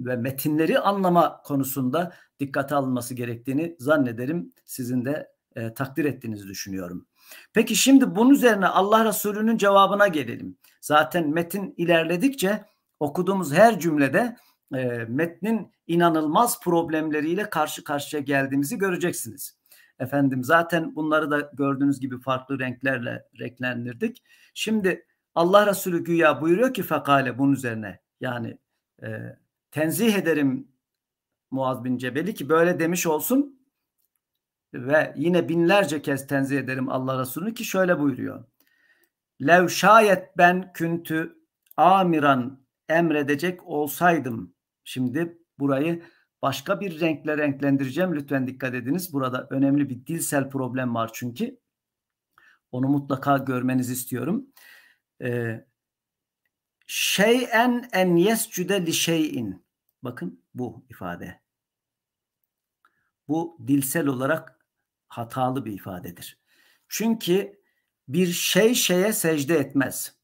Speaker 1: ve metinleri anlama konusunda dikkate alınması gerektiğini zannederim sizin de e, takdir ettiğinizi düşünüyorum. Peki şimdi bunun üzerine Allah Resulü'nün cevabına gelelim. Zaten metin ilerledikçe okuduğumuz her cümlede e, metnin inanılmaz problemleriyle karşı karşıya geldiğimizi göreceksiniz. Efendim zaten bunları da gördüğünüz gibi farklı renklerle renklendirdik. Şimdi Allah Resulü güya buyuruyor ki fakale bunun üzerine yani e, tenzih ederim Muaz bin Cebeli ki böyle demiş olsun ve yine binlerce kez tenzih ederim Allah Resulü ki şöyle buyuruyor. Lev şayet ben küntü amiran emredecek olsaydım Şimdi burayı başka bir renkle renklendireceğim. Lütfen dikkat ediniz. Burada önemli bir dilsel problem var çünkü. Onu mutlaka görmenizi istiyorum. Ee, şeyen en yescüde li şeyin. Bakın bu ifade. Bu dilsel olarak hatalı bir ifadedir. Çünkü bir şey şeye secde etmez.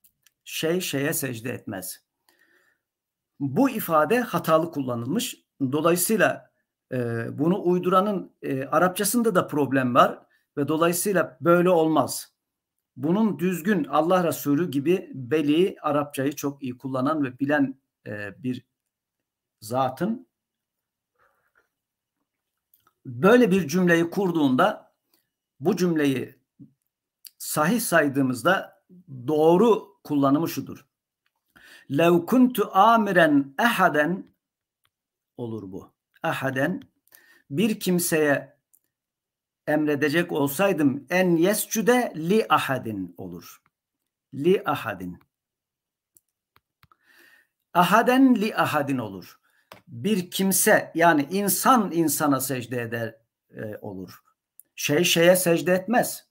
Speaker 1: Şey şeye secde etmez bu ifade hatalı kullanılmış. Dolayısıyla e, bunu uyduranın e, Arapçasında da problem var ve dolayısıyla böyle olmaz. Bunun düzgün Allah Resulü gibi beli Arapçayı çok iyi kullanan ve bilen e, bir zatın böyle bir cümleyi kurduğunda bu cümleyi sahih saydığımızda doğru kullanımı şudur. Lev kuntu amiren ehaden olur bu. ahaden bir kimseye emredecek olsaydım en yescüde li ahadin olur. Li ahadin. Ahaden li ahadin olur. Bir kimse yani insan insana secde eder e, olur. Şey şeye secde etmez.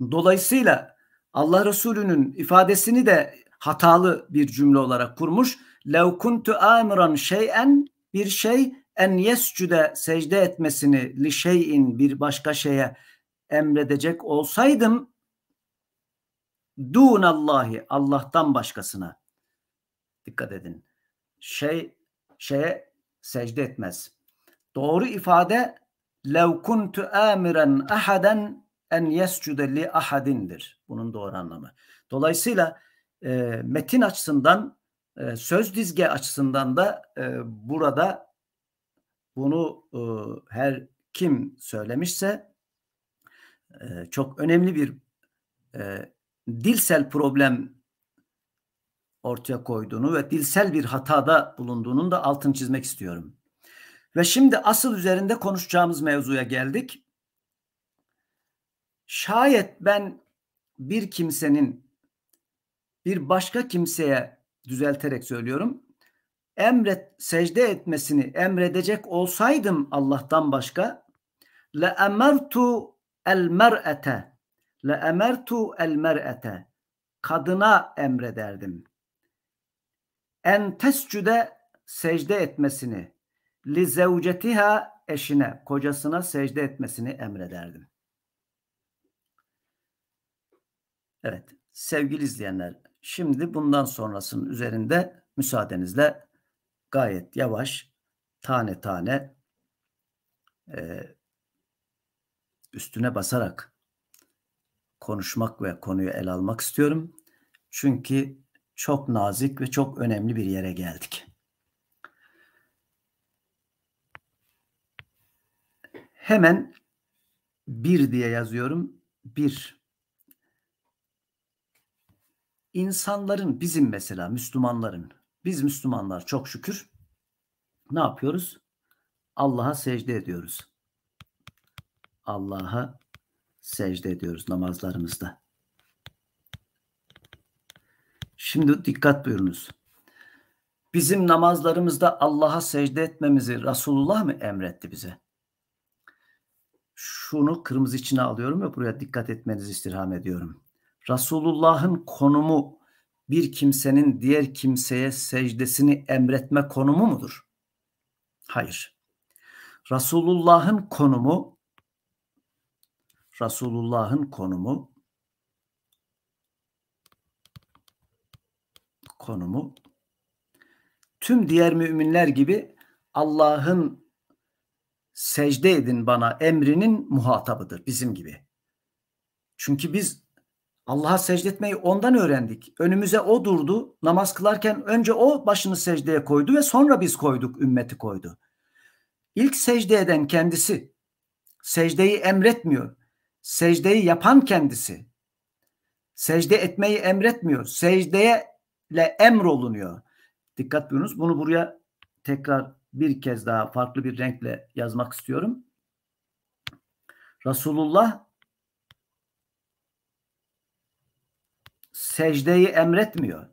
Speaker 1: Dolayısıyla Allah Resulü'nün ifadesini de hatalı bir cümle olarak kurmuş. Lev kuntu amiran şeyen bir şey en yescüde secde etmesini li şeyin bir başka şeye emredecek olsaydım dunallahi Allah'tan başkasına dikkat edin. Şey şeye secde etmez. Doğru ifade lev kuntu amiran ahaden en yescude li ahadindir. Bunun doğru anlamı. Dolayısıyla e, metin açısından e, söz dizge açısından da e, burada bunu e, her kim söylemişse e, çok önemli bir e, dilsel problem ortaya koyduğunu ve dilsel bir hatada bulunduğunun da altını çizmek istiyorum. Ve şimdi asıl üzerinde konuşacağımız mevzuya geldik. Şayet ben bir kimsenin bir başka kimseye düzelterek söylüyorum. Emret secde etmesini emredecek olsaydım Allah'tan başka la emertu el mer'ete la emertu el mer'ete kadına emrederdim. En tescüde secde etmesini li zevcetiha eşine, kocasına secde etmesini emrederdim. Evet, sevgili izleyenler, Şimdi bundan sonrasının üzerinde müsaadenizle gayet yavaş tane tane e, üstüne basarak konuşmak ve konuyu ele almak istiyorum. Çünkü çok nazik ve çok önemli bir yere geldik. Hemen bir diye yazıyorum. Bir insanların bizim mesela Müslümanların biz Müslümanlar çok şükür ne yapıyoruz? Allah'a secde ediyoruz. Allah'a secde ediyoruz namazlarımızda. Şimdi dikkat buyurunuz. Bizim namazlarımızda Allah'a secde etmemizi Resulullah mı emretti bize? Şunu kırmızı içine alıyorum ve buraya dikkat etmenizi istirham ediyorum. Resulullah'ın konumu bir kimsenin diğer kimseye secdesini emretme konumu mudur? Hayır. Resulullah'ın konumu Resulullah'ın konumu konumu tüm diğer müminler gibi Allah'ın secde edin bana emrinin muhatabıdır bizim gibi. Çünkü biz Allah'a secde etmeyi ondan öğrendik. Önümüze o durdu. Namaz kılarken önce o başını secdeye koydu ve sonra biz koyduk, ümmeti koydu. İlk secde eden kendisi. Secdeyi emretmiyor. Secdeyi yapan kendisi. Secde etmeyi emretmiyor. Secdeye ile emrolunuyor. Dikkat buyurunuz. Bunu buraya tekrar bir kez daha farklı bir renkle yazmak istiyorum. Resulullah secdeyi emretmiyor.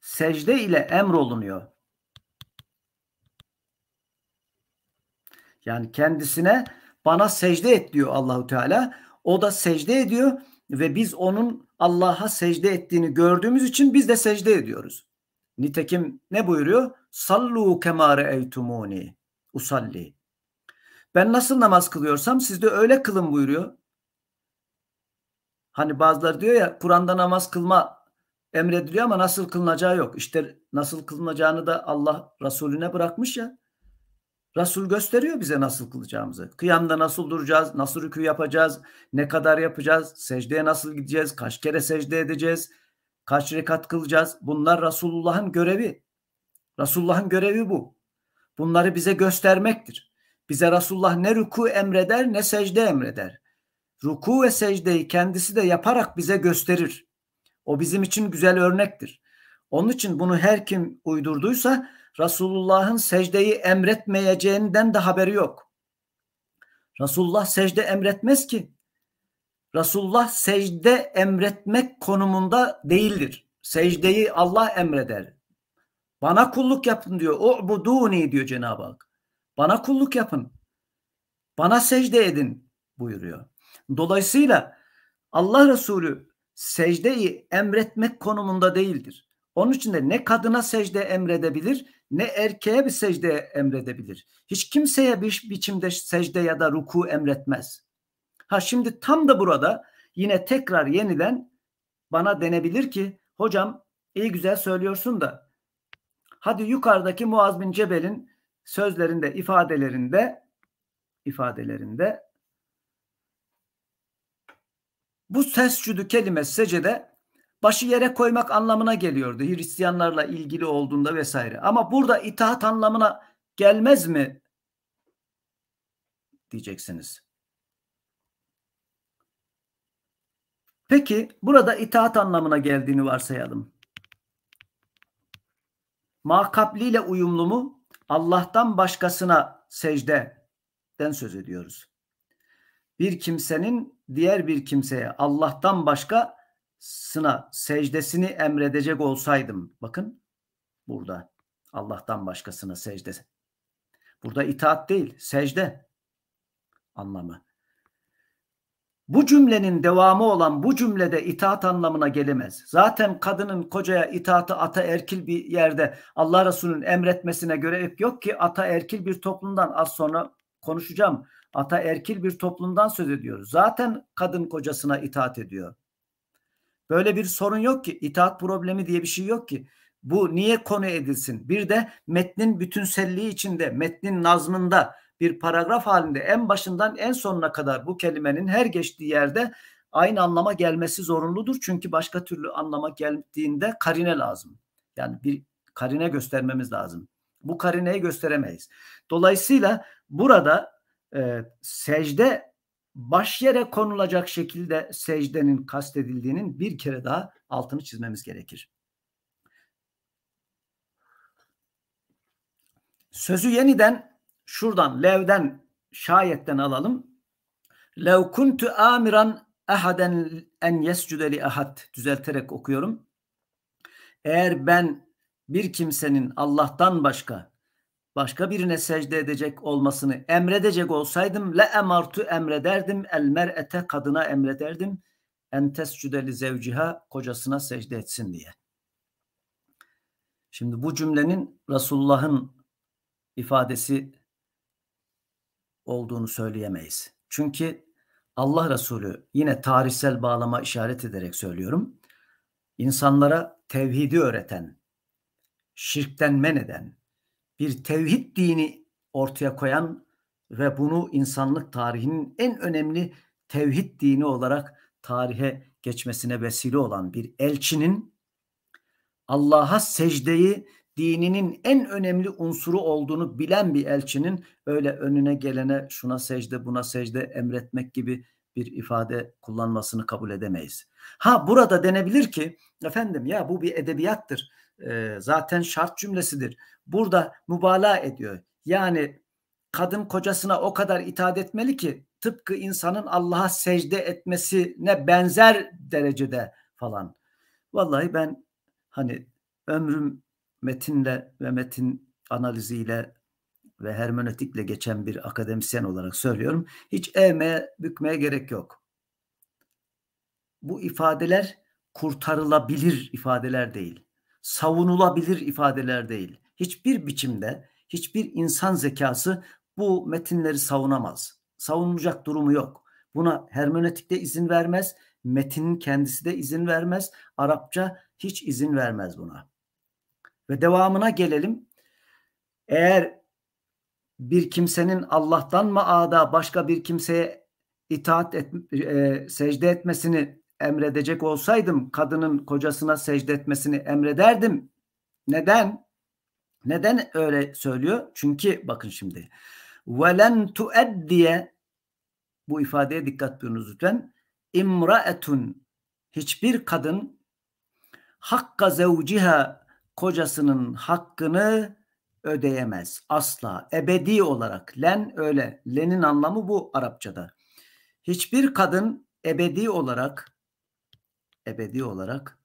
Speaker 1: Secde ile emrolunuyor. Yani kendisine bana secde et diyor Allahu Teala. O da secde ediyor ve biz onun Allah'a secde ettiğini gördüğümüz için biz de secde ediyoruz. Nitekim ne buyuruyor? Sallu kemare eytumuni usalli. Ben nasıl namaz kılıyorsam siz de öyle kılın buyuruyor Hani bazıları diyor ya Kur'an'da namaz kılma emrediliyor ama nasıl kılınacağı yok. İşte nasıl kılınacağını da Allah Resulüne bırakmış ya. Resul gösteriyor bize nasıl kılacağımızı. Kıyamda nasıl duracağız, nasıl rükû yapacağız, ne kadar yapacağız, secdeye nasıl gideceğiz, kaç kere secde edeceğiz, kaç rekat kılacağız. Bunlar Resulullah'ın görevi. Resulullah'ın görevi bu. Bunları bize göstermektir. Bize Resulullah ne rükû emreder ne secde emreder ruku ve secdeyi kendisi de yaparak bize gösterir. O bizim için güzel örnektir. Onun için bunu her kim uydurduysa Resulullah'ın secdeyi emretmeyeceğinden de haberi yok. Resulullah secde emretmez ki. Resulullah secde emretmek konumunda değildir. Secdeyi Allah emreder. Bana kulluk yapın diyor. O bu U'buduni diyor Cenab-ı Hak. Bana kulluk yapın. Bana secde edin buyuruyor. Dolayısıyla Allah Resulü secdeyi emretmek konumunda değildir. Onun için de ne kadına secde emredebilir ne erkeğe bir secde emredebilir. Hiç kimseye bir biçimde secde ya da ruku emretmez. Ha şimdi tam da burada yine tekrar yeniden bana denebilir ki hocam iyi güzel söylüyorsun da hadi yukarıdaki Muaz bin Cebel'in sözlerinde ifadelerinde ifadelerinde bu tescüdü kelimesi secde başı yere koymak anlamına geliyordu. Hristiyanlarla ilgili olduğunda vesaire. Ama burada itaat anlamına gelmez mi? Diyeceksiniz. Peki burada itaat anlamına geldiğini varsayalım. Makabliyle uyumlu mu? Allah'tan başkasına secdeden söz ediyoruz bir kimsenin diğer bir kimseye Allah'tan başka sına secdesini emredecek olsaydım. Bakın burada Allah'tan başkasına secde. Burada itaat değil, secde anlamı. Bu cümlenin devamı olan bu cümlede itaat anlamına gelemez. Zaten kadının kocaya itaatı ata erkil bir yerde Allah Resulü'nün emretmesine göre yok ki ata erkil bir toplumdan az sonra konuşacağım ata erkil bir toplumdan söz ediyoruz. Zaten kadın kocasına itaat ediyor. Böyle bir sorun yok ki. İtaat problemi diye bir şey yok ki. Bu niye konu edilsin? Bir de metnin bütünselliği içinde, metnin nazmında bir paragraf halinde en başından en sonuna kadar bu kelimenin her geçtiği yerde aynı anlama gelmesi zorunludur. Çünkü başka türlü anlama geldiğinde karine lazım. Yani bir karine göstermemiz lazım. Bu karineyi gösteremeyiz. Dolayısıyla burada e, secde baş yere konulacak şekilde secdenin kastedildiğinin bir kere daha altını çizmemiz gerekir. Sözü yeniden şuradan levden şayetten alalım. Lev kuntu amiran ehaden en yescudeli ahad düzelterek okuyorum. Eğer ben bir kimsenin Allah'tan başka başka birine secde edecek olmasını emredecek olsaydım le emartu emrederdim el mer'ete kadına emrederdim en tescüdeli zevciha kocasına secde etsin diye. Şimdi bu cümlenin Resulullah'ın ifadesi olduğunu söyleyemeyiz. Çünkü Allah Resulü yine tarihsel bağlama işaret ederek söylüyorum. İnsanlara tevhidi öğreten, şirkten men eden, bir tevhid dini ortaya koyan ve bunu insanlık tarihinin en önemli tevhid dini olarak tarihe geçmesine vesile olan bir elçinin Allah'a secdeyi dininin en önemli unsuru olduğunu bilen bir elçinin öyle önüne gelene şuna secde buna secde emretmek gibi bir ifade kullanmasını kabul edemeyiz. Ha burada denebilir ki efendim ya bu bir edebiyattır e, zaten şart cümlesidir. Burada mübalağa ediyor. Yani kadın kocasına o kadar itaat etmeli ki tıpkı insanın Allah'a secde etmesine benzer derecede falan. Vallahi ben hani ömrüm metinle ve metin analiziyle ve hermenötikle geçen bir akademisyen olarak söylüyorum. Hiç eğmeye, bükmeye gerek yok. Bu ifadeler kurtarılabilir ifadeler değil savunulabilir ifadeler değil. Hiçbir biçimde hiçbir insan zekası bu metinleri savunamaz. Savunulacak durumu yok. Buna hermenötik de izin vermez. Metinin kendisi de izin vermez. Arapça hiç izin vermez buna. Ve devamına gelelim. Eğer bir kimsenin Allah'tan maada başka bir kimseye itaat et, e, secde etmesini emredecek olsaydım kadının kocasına secdetmesini emrederdim. Neden? Neden öyle söylüyor? Çünkü bakın şimdi. وَلَنْ تُؤَدِّيَ Bu ifadeye dikkat buyurunuz lütfen. İmraetun hiçbir kadın hakka zevciha kocasının hakkını ödeyemez. Asla. Ebedi olarak. Len öyle. Lenin anlamı bu Arapçada. Hiçbir kadın ebedi olarak ebedi olarak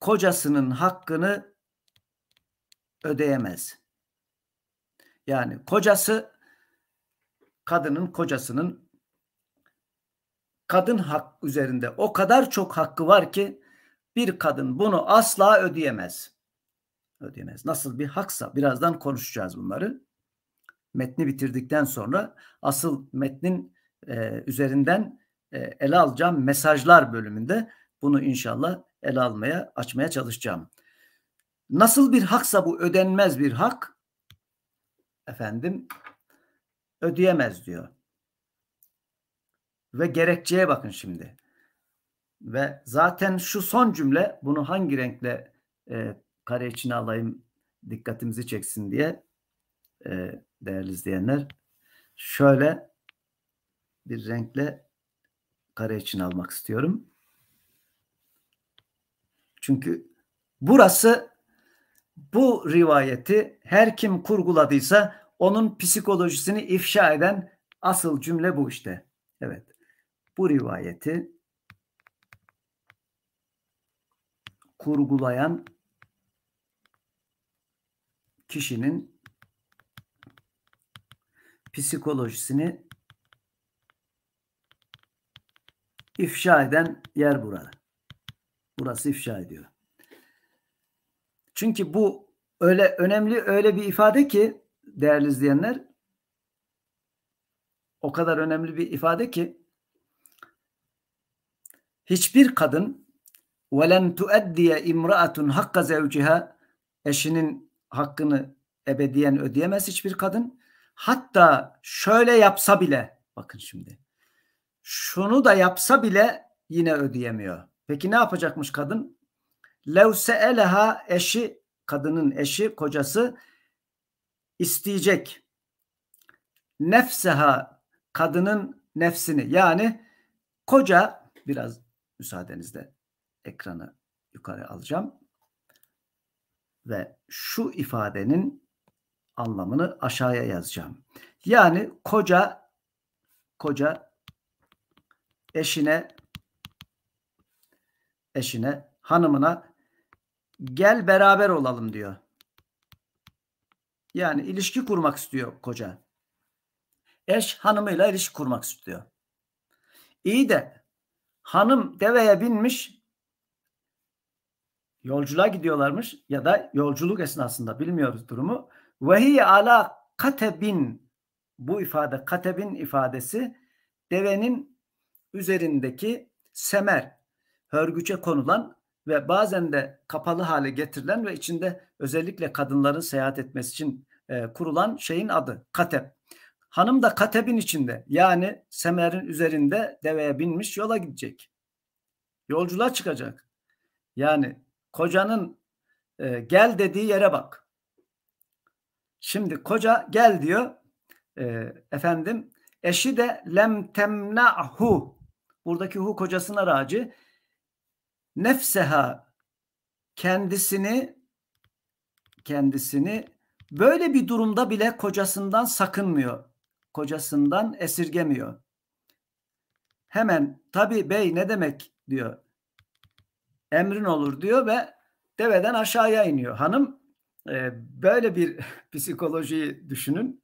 Speaker 1: kocasının hakkını ödeyemez. Yani kocası kadının kocasının kadın hak üzerinde o kadar çok hakkı var ki bir kadın bunu asla ödeyemez. Ödeyemez. Nasıl bir haksa birazdan konuşacağız bunları. Metni bitirdikten sonra asıl metnin e, üzerinden e, ele alacağım mesajlar bölümünde bunu inşallah ele almaya açmaya çalışacağım. Nasıl bir haksa bu ödenmez bir hak efendim ödeyemez diyor. Ve gerekçeye bakın şimdi. Ve zaten şu son cümle bunu hangi renkle e, kare içine alayım dikkatimizi çeksin diye e, değerli izleyenler. Şöyle bir renkle kare için almak istiyorum. Çünkü burası bu rivayeti her kim kurguladıysa onun psikolojisini ifşa eden asıl cümle bu işte. Evet. Bu rivayeti kurgulayan kişinin psikolojisini ifşa eden yer burada. Burası ifşa ediyor. Çünkü bu öyle önemli öyle bir ifade ki değerli izleyenler o kadar önemli bir ifade ki hiçbir kadın وَلَنْ تُؤَدِّيَ imraatun hakka zevciha eşinin hakkını ebediyen ödeyemez hiçbir kadın. Hatta şöyle yapsa bile bakın şimdi şunu da yapsa bile yine ödeyemiyor. Peki ne yapacakmış kadın? Levse eleha eşi kadının eşi kocası isteyecek. Nefseha kadının nefsini yani koca biraz müsaadenizle ekranı yukarı alacağım ve şu ifadenin anlamını aşağıya yazacağım. Yani koca koca eşine eşine, hanımına gel beraber olalım diyor. Yani ilişki kurmak istiyor koca. Eş hanımıyla ilişki kurmak istiyor. İyi de hanım deveye binmiş yolculuğa gidiyorlarmış ya da yolculuk esnasında bilmiyoruz durumu. Vehiye ala katebin bu ifade katebin ifadesi devenin üzerindeki semer hörgüçe konulan ve bazen de kapalı hale getirilen ve içinde özellikle kadınların seyahat etmesi için e, kurulan şeyin adı katep. Hanım da katebin içinde yani semerin üzerinde deveye binmiş yola gidecek. Yolculuğa çıkacak. Yani kocanın e, gel dediği yere bak. Şimdi koca gel diyor. E, efendim eşi de lem temnahu buradaki hu kocasına raci nefseha kendisini kendisini böyle bir durumda bile kocasından sakınmıyor. Kocasından esirgemiyor. Hemen tabi bey ne demek diyor. Emrin olur diyor ve deveden aşağıya iniyor. Hanım e, böyle bir psikolojiyi düşünün.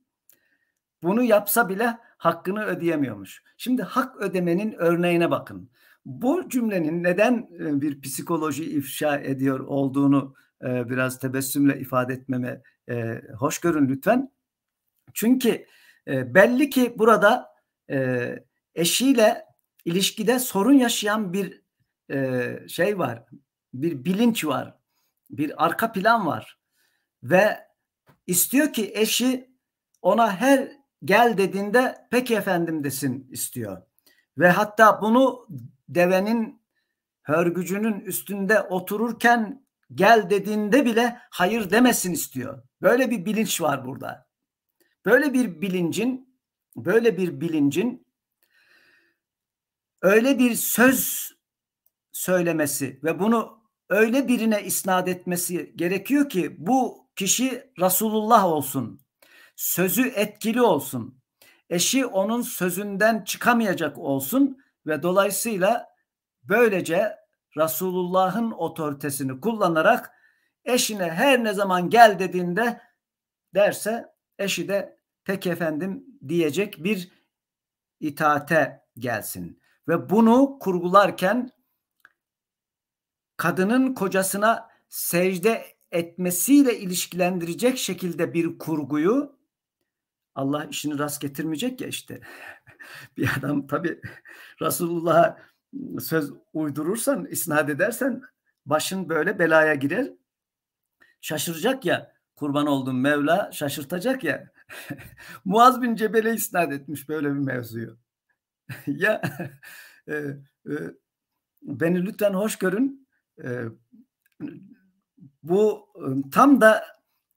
Speaker 1: Bunu yapsa bile hakkını ödeyemiyormuş. Şimdi hak ödemenin örneğine bakın. Bu cümlenin neden e, bir psikoloji ifşa ediyor olduğunu e, biraz tebessümle ifade etmeme e, hoş görün lütfen. Çünkü belli ki burada eşiyle ilişkide sorun yaşayan bir şey var, bir bilinç var, bir arka plan var ve istiyor ki eşi ona her gel dediğinde peki efendim desin istiyor. Ve hatta bunu devenin hörgücünün üstünde otururken gel dediğinde bile hayır demesin istiyor. Böyle bir bilinç var burada. Böyle bir bilincin böyle bir bilincin öyle bir söz söylemesi ve bunu öyle birine isnat etmesi gerekiyor ki bu kişi Resulullah olsun sözü etkili olsun. Eşi onun sözünden çıkamayacak olsun ve dolayısıyla böylece Resulullah'ın otoritesini kullanarak eşine her ne zaman gel dediğinde derse eşi de peki efendim diyecek bir itaate gelsin. Ve bunu kurgularken kadının kocasına secde etmesiyle ilişkilendirecek şekilde bir kurguyu Allah işini rast getirmeyecek ya işte. bir adam tabi Resulullah'a söz uydurursan, isnat edersen başın böyle belaya girer. Şaşıracak ya kurban olduğun Mevla şaşırtacak ya. Muaz bin Cebel'e isnat etmiş böyle bir mevzuyu. ya e, e, beni lütfen hoş görün. E, bu e, tam da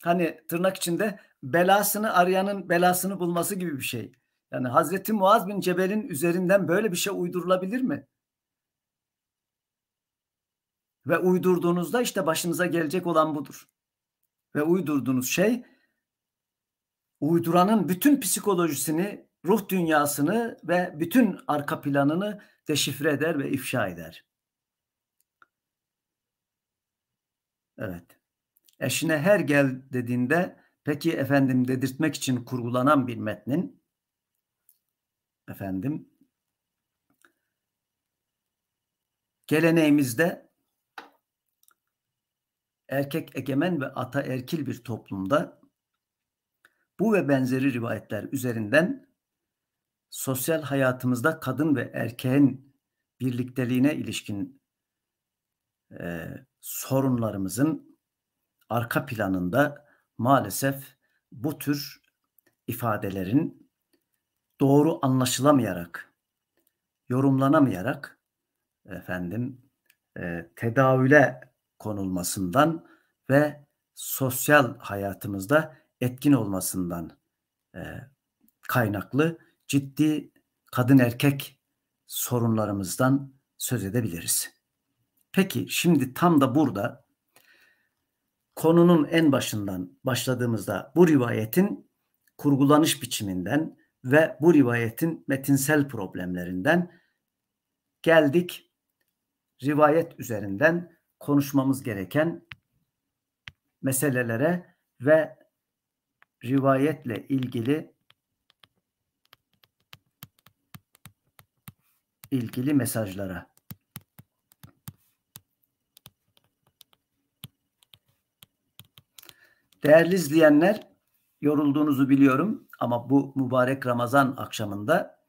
Speaker 1: hani tırnak içinde belasını arayanın belasını bulması gibi bir şey. Yani Hazreti Muaz bin Cebel'in üzerinden böyle bir şey uydurulabilir mi? Ve uydurduğunuzda işte başınıza gelecek olan budur. Ve uydurduğunuz şey uyduranın bütün psikolojisini, ruh dünyasını ve bütün arka planını deşifre eder ve ifşa eder. Evet. Eşine her gel dediğinde Peki efendim dedirtmek için kurgulanan bir metnin efendim geleneğimizde erkek egemen ve ata erkil bir toplumda bu ve benzeri rivayetler üzerinden sosyal hayatımızda kadın ve erkeğin birlikteliğine ilişkin e, sorunlarımızın arka planında maalesef bu tür ifadelerin doğru anlaşılamayarak, yorumlanamayarak efendim e, tedavüle konulmasından ve sosyal hayatımızda etkin olmasından e, kaynaklı ciddi kadın erkek sorunlarımızdan söz edebiliriz. Peki şimdi tam da burada konunun en başından başladığımızda bu rivayetin kurgulanış biçiminden ve bu rivayetin metinsel problemlerinden geldik rivayet üzerinden konuşmamız gereken meselelere ve rivayetle ilgili ilgili mesajlara. Değerli izleyenler, yorulduğunuzu biliyorum ama bu mübarek Ramazan akşamında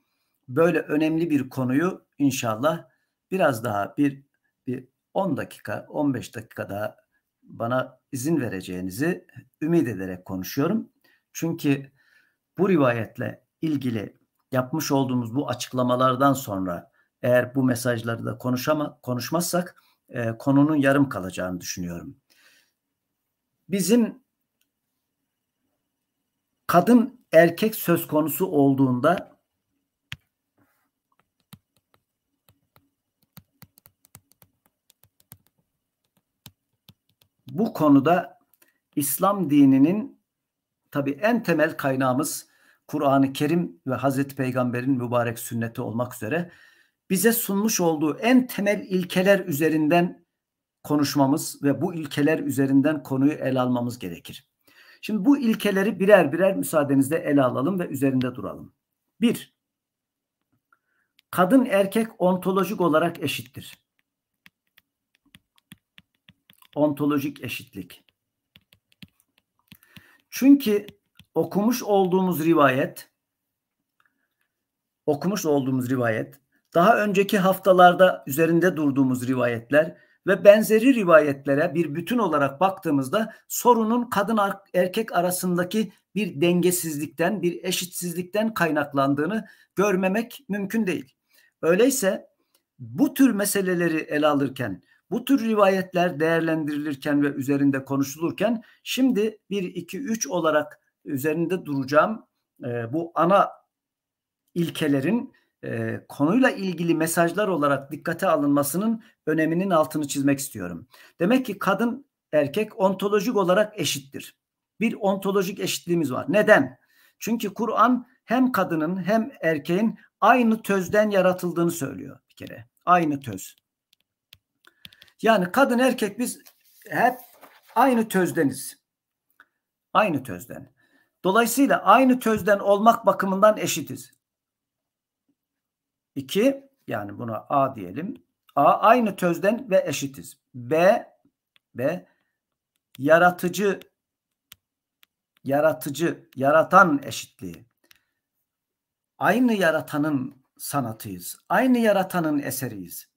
Speaker 1: böyle önemli bir konuyu inşallah biraz daha bir, bir 10 dakika, 15 dakika daha bana izin vereceğinizi ümit ederek konuşuyorum. Çünkü bu rivayetle ilgili yapmış olduğumuz bu açıklamalardan sonra eğer bu mesajları da konuşama, konuşmazsak e, konunun yarım kalacağını düşünüyorum. Bizim kadın erkek söz konusu olduğunda bu konuda İslam dininin tabi en temel kaynağımız Kur'an-ı Kerim ve Hazreti Peygamber'in mübarek sünneti olmak üzere bize sunmuş olduğu en temel ilkeler üzerinden konuşmamız ve bu ilkeler üzerinden konuyu ele almamız gerekir. Şimdi bu ilkeleri birer birer müsaadenizle ele alalım ve üzerinde duralım. Bir, kadın erkek ontolojik olarak eşittir. Ontolojik eşitlik. Çünkü okumuş olduğumuz rivayet okumuş olduğumuz rivayet daha önceki haftalarda üzerinde durduğumuz rivayetler ve benzeri rivayetlere bir bütün olarak baktığımızda sorunun kadın erkek arasındaki bir dengesizlikten, bir eşitsizlikten kaynaklandığını görmemek mümkün değil. Öyleyse bu tür meseleleri ele alırken, bu tür rivayetler değerlendirilirken ve üzerinde konuşulurken şimdi 1 2 3 olarak üzerinde duracağım bu ana ilkelerin e, konuyla ilgili mesajlar olarak dikkate alınmasının öneminin altını çizmek istiyorum. Demek ki kadın erkek ontolojik olarak eşittir. Bir ontolojik eşitliğimiz var. Neden? Çünkü Kur'an hem kadının hem erkeğin aynı tözden yaratıldığını söylüyor bir kere. Aynı töz. Yani kadın erkek biz hep aynı tözdeniz. Aynı tözden. Dolayısıyla aynı tözden olmak bakımından eşitiz. 2 yani buna A diyelim. A aynı tözden ve eşitiz. B B yaratıcı yaratıcı yaratan eşitliği. Aynı yaratanın sanatıyız. Aynı yaratanın eseriyiz.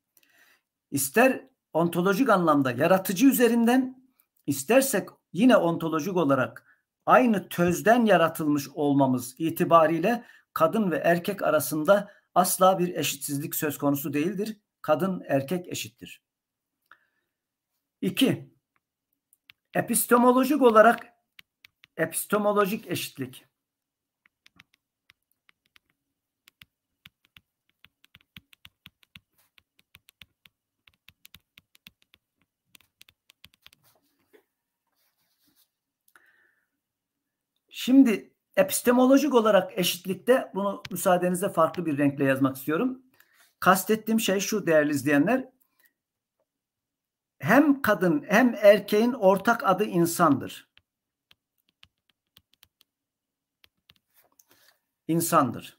Speaker 1: İster ontolojik anlamda yaratıcı üzerinden istersek yine ontolojik olarak aynı tözden yaratılmış olmamız itibariyle kadın ve erkek arasında asla bir eşitsizlik söz konusu değildir. Kadın erkek eşittir. 2. Epistemolojik olarak epistemolojik eşitlik. Şimdi epistemolojik olarak eşitlikte bunu müsaadenizle farklı bir renkle yazmak istiyorum. Kastettiğim şey şu değerli izleyenler. Hem kadın hem erkeğin ortak adı insandır. İnsandır.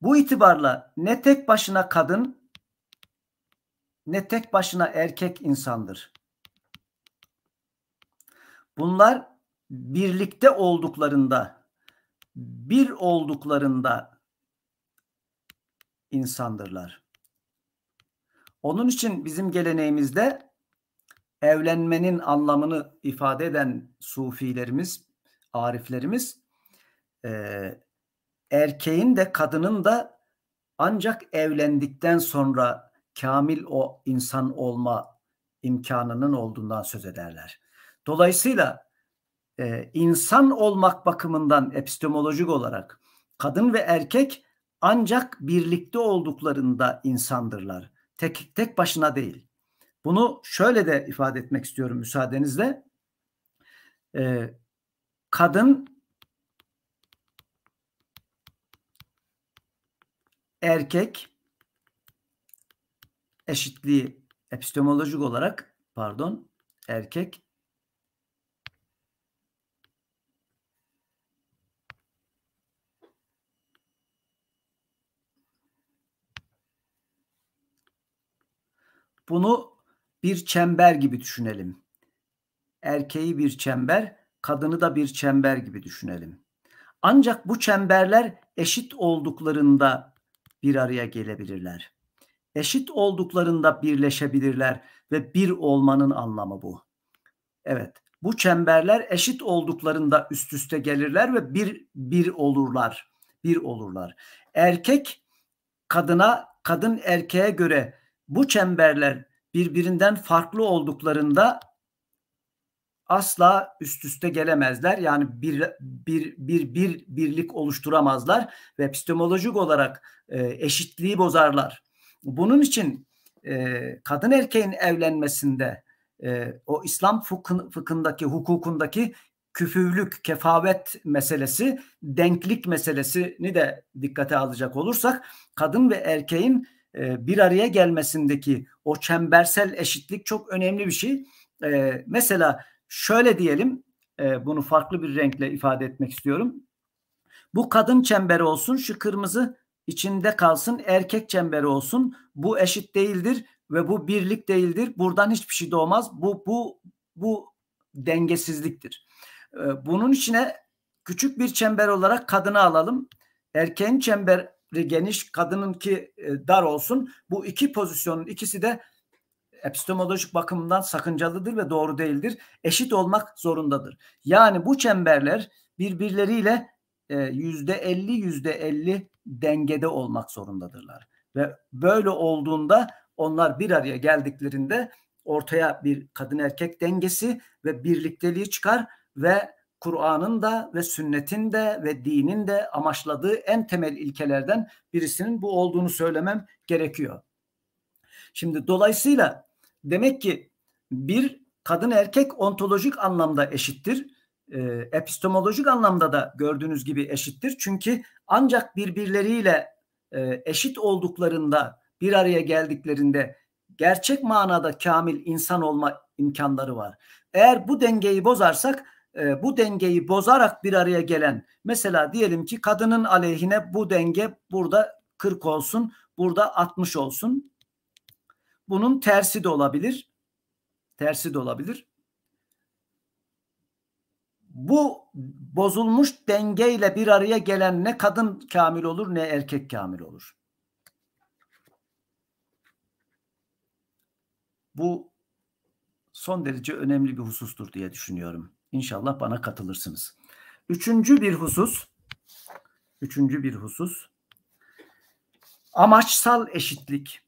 Speaker 1: Bu itibarla ne tek başına kadın ne tek başına erkek insandır. Bunlar birlikte olduklarında bir olduklarında insandırlar. Onun için bizim geleneğimizde evlenmenin anlamını ifade eden sufilerimiz, ariflerimiz e, erkeğin de kadının da ancak evlendikten sonra kamil o insan olma imkanının olduğundan söz ederler. Dolayısıyla e, insan olmak bakımından epistemolojik olarak kadın ve erkek ancak birlikte olduklarında insandırlar. Tek tek başına değil. Bunu şöyle de ifade etmek istiyorum müsaadenizle. E, kadın erkek eşitliği epistemolojik olarak pardon erkek Bunu bir çember gibi düşünelim. Erkeği bir çember, kadını da bir çember gibi düşünelim. Ancak bu çemberler eşit olduklarında bir araya gelebilirler. Eşit olduklarında birleşebilirler ve bir olmanın anlamı bu. Evet, bu çemberler eşit olduklarında üst üste gelirler ve bir bir olurlar. Bir olurlar. Erkek kadına, kadın erkeğe göre bu çemberler birbirinden farklı olduklarında asla üst üste gelemezler. Yani bir bir bir bir birlik oluşturamazlar ve epistemolojik olarak e, eşitliği bozarlar. Bunun için e, kadın erkeğin evlenmesinde e, o İslam fıkhın, fıkhındaki hukukundaki küfürlük, kefavet meselesi, denklik meselesini de dikkate alacak olursak kadın ve erkeğin e, bir araya gelmesindeki o çembersel eşitlik çok önemli bir şey. E, mesela şöyle diyelim e, bunu farklı bir renkle ifade etmek istiyorum. Bu kadın çemberi olsun şu kırmızı içinde kalsın erkek çemberi olsun bu eşit değildir ve bu birlik değildir. Buradan hiçbir şey doğmaz. Bu bu bu dengesizliktir. Bunun içine küçük bir çember olarak kadını alalım. Erkeğin çember geniş, kadının ki e, dar olsun. Bu iki pozisyonun ikisi de epistemolojik bakımından sakıncalıdır ve doğru değildir. Eşit olmak zorundadır. Yani bu çemberler birbirleriyle e, yüzde elli yüzde elli dengede olmak zorundadırlar. Ve böyle olduğunda onlar bir araya geldiklerinde ortaya bir kadın erkek dengesi ve birlikteliği çıkar ve Kur'an'ın da ve sünnetin de ve dinin de amaçladığı en temel ilkelerden birisinin bu olduğunu söylemem gerekiyor. Şimdi dolayısıyla demek ki bir kadın erkek ontolojik anlamda eşittir. E, epistemolojik anlamda da gördüğünüz gibi eşittir. Çünkü ancak birbirleriyle e, eşit olduklarında bir araya geldiklerinde gerçek manada kamil insan olma imkanları var. Eğer bu dengeyi bozarsak e, bu dengeyi bozarak bir araya gelen mesela diyelim ki kadının aleyhine bu denge burada 40 olsun, burada 60 olsun. Bunun tersi de olabilir. Tersi de olabilir. Bu bozulmuş dengeyle bir araya gelen ne kadın kamil olur ne erkek kamil olur. Bu son derece önemli bir husustur diye düşünüyorum. İnşallah bana katılırsınız. Üçüncü bir husus, üçüncü bir husus, amaçsal eşitlik.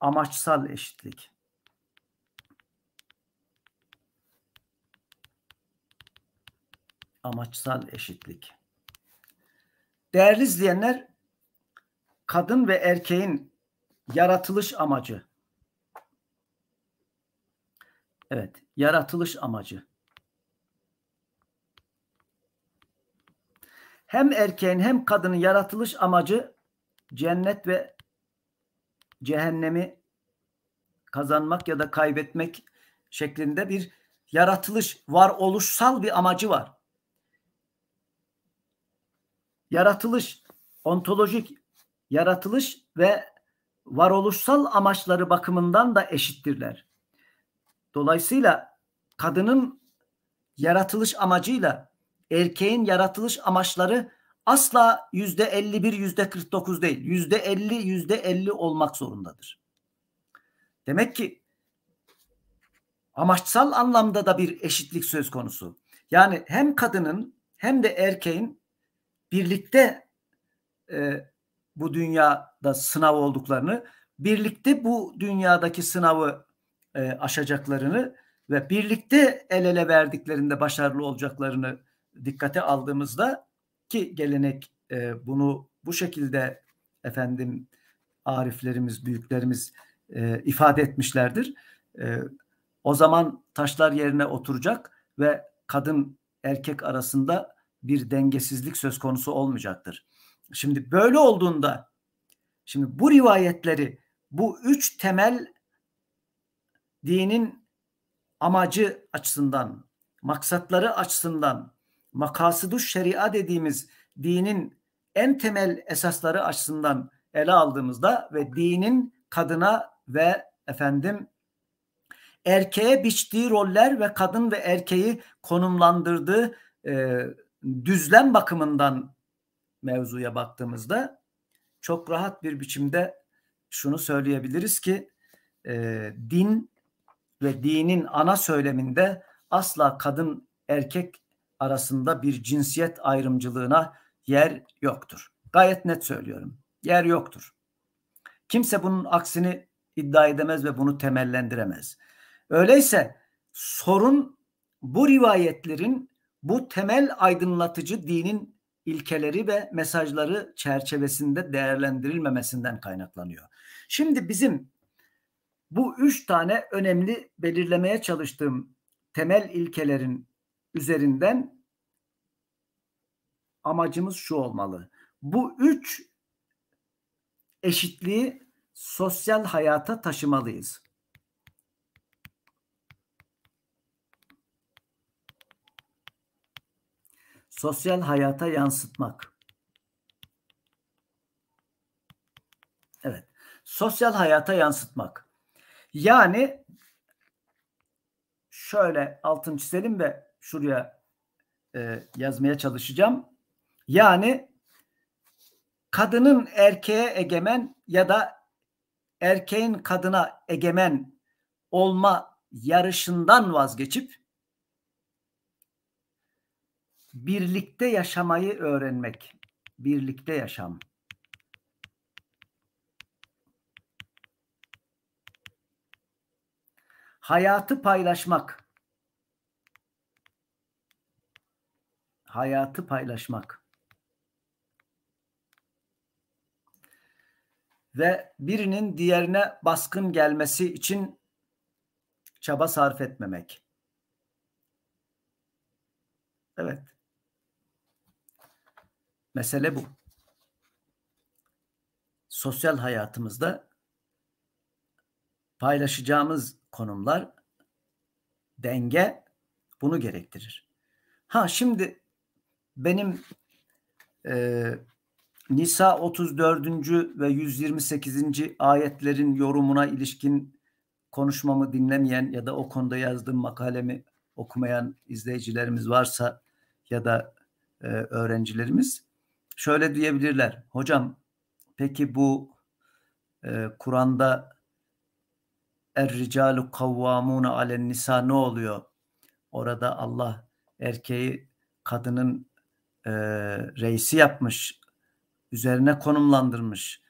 Speaker 1: Amaçsal eşitlik. Amaçsal eşitlik. Değerli izleyenler, kadın ve erkeğin yaratılış amacı. Evet, yaratılış amacı. hem erkeğin hem kadının yaratılış amacı cennet ve cehennemi kazanmak ya da kaybetmek şeklinde bir yaratılış, var oluşsal bir amacı var. Yaratılış, ontolojik yaratılış ve varoluşsal amaçları bakımından da eşittirler. Dolayısıyla kadının yaratılış amacıyla erkeğin yaratılış amaçları asla yüzde 51 yüzde 49 değil yüzde 50 yüzde 50 olmak zorundadır. Demek ki amaçsal anlamda da bir eşitlik söz konusu. Yani hem kadının hem de erkeğin birlikte e, bu dünyada sınav olduklarını, birlikte bu dünyadaki sınavı e, aşacaklarını ve birlikte el ele verdiklerinde başarılı olacaklarını dikkate aldığımızda ki gelenek e, bunu bu şekilde efendim ariflerimiz, büyüklerimiz e, ifade etmişlerdir. E, o zaman taşlar yerine oturacak ve kadın erkek arasında bir dengesizlik söz konusu olmayacaktır. Şimdi böyle olduğunda şimdi bu rivayetleri bu üç temel dinin amacı açısından, maksatları açısından makasudu şeria dediğimiz dinin en temel esasları açısından ele aldığımızda ve dinin kadına ve efendim erkeğe biçtiği roller ve kadın ve erkeği konumlandırdığı e, düzlem bakımından mevzuya baktığımızda çok rahat bir biçimde şunu söyleyebiliriz ki e, din ve dinin ana söyleminde asla kadın erkek arasında bir cinsiyet ayrımcılığına yer yoktur. Gayet net söylüyorum. Yer yoktur. Kimse bunun aksini iddia edemez ve bunu temellendiremez. Öyleyse sorun bu rivayetlerin bu temel aydınlatıcı dinin ilkeleri ve mesajları çerçevesinde değerlendirilmemesinden kaynaklanıyor. Şimdi bizim bu üç tane önemli belirlemeye çalıştığım temel ilkelerin üzerinden amacımız şu olmalı. Bu üç eşitliği sosyal hayata taşımalıyız. Sosyal hayata yansıtmak. Evet. Sosyal hayata yansıtmak. Yani şöyle altın çizelim ve şuraya e, yazmaya çalışacağım. Yani kadının erkeğe egemen ya da erkeğin kadına egemen olma yarışından vazgeçip birlikte yaşamayı öğrenmek. Birlikte yaşam. Hayatı paylaşmak. hayatı paylaşmak. Ve birinin diğerine baskın gelmesi için çaba sarf etmemek. Evet. Mesele bu. Sosyal hayatımızda paylaşacağımız konumlar denge bunu gerektirir. Ha şimdi benim e, Nisa 34. ve 128. ayetlerin yorumuna ilişkin konuşmamı dinlemeyen ya da o konuda yazdığım makalemi okumayan izleyicilerimiz varsa ya da e, öğrencilerimiz şöyle diyebilirler. Hocam peki bu e, Kur'an'da Er-ricalu kavvamune alen nisa ne oluyor? Orada Allah erkeği kadının e, reisi yapmış, üzerine konumlandırmış,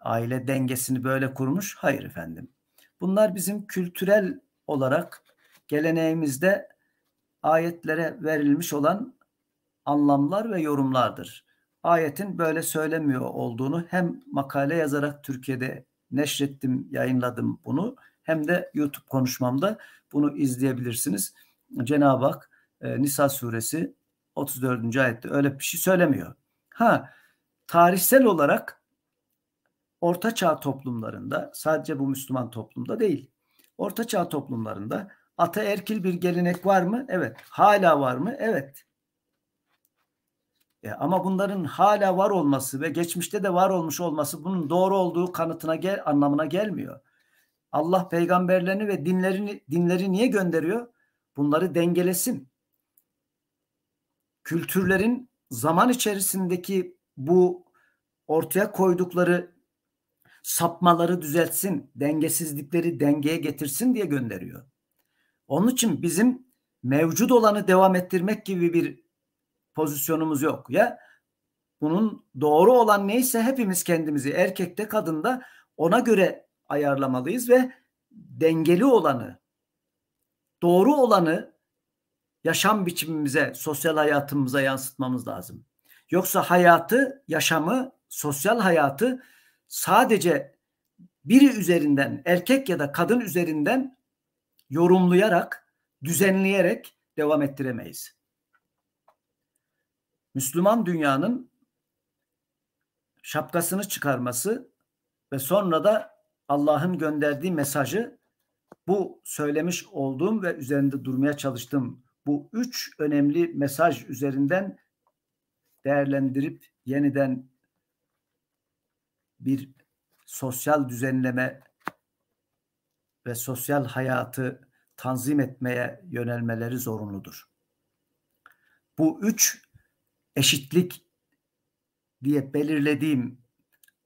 Speaker 1: aile dengesini böyle kurmuş. Hayır efendim. Bunlar bizim kültürel olarak geleneğimizde ayetlere verilmiş olan anlamlar ve yorumlardır. Ayetin böyle söylemiyor olduğunu hem makale yazarak Türkiye'de neşrettim, yayınladım bunu hem de YouTube konuşmamda bunu izleyebilirsiniz. Cenab-ı Hak Nisa suresi 34. ayette öyle bir şey söylemiyor. Ha tarihsel olarak Orta Çağ toplumlarında sadece bu Müslüman toplumda değil. Orta Çağ toplumlarında ata erkil bir gelenek var mı? Evet. Hala var mı? Evet. E, ama bunların hala var olması ve geçmişte de var olmuş olması bunun doğru olduğu kanıtına gel anlamına gelmiyor. Allah peygamberlerini ve dinlerini dinleri niye gönderiyor? Bunları dengelesin kültürlerin zaman içerisindeki bu ortaya koydukları sapmaları düzeltsin, dengesizlikleri dengeye getirsin diye gönderiyor. Onun için bizim mevcut olanı devam ettirmek gibi bir pozisyonumuz yok. Ya bunun doğru olan neyse hepimiz kendimizi erkekte kadında ona göre ayarlamalıyız ve dengeli olanı, doğru olanı yaşam biçimimize, sosyal hayatımıza yansıtmamız lazım. Yoksa hayatı, yaşamı, sosyal hayatı sadece biri üzerinden, erkek ya da kadın üzerinden yorumlayarak, düzenleyerek devam ettiremeyiz. Müslüman dünyanın şapkasını çıkarması ve sonra da Allah'ın gönderdiği mesajı bu söylemiş olduğum ve üzerinde durmaya çalıştığım bu üç önemli mesaj üzerinden değerlendirip yeniden bir sosyal düzenleme ve sosyal hayatı tanzim etmeye yönelmeleri zorunludur. Bu üç eşitlik diye belirlediğim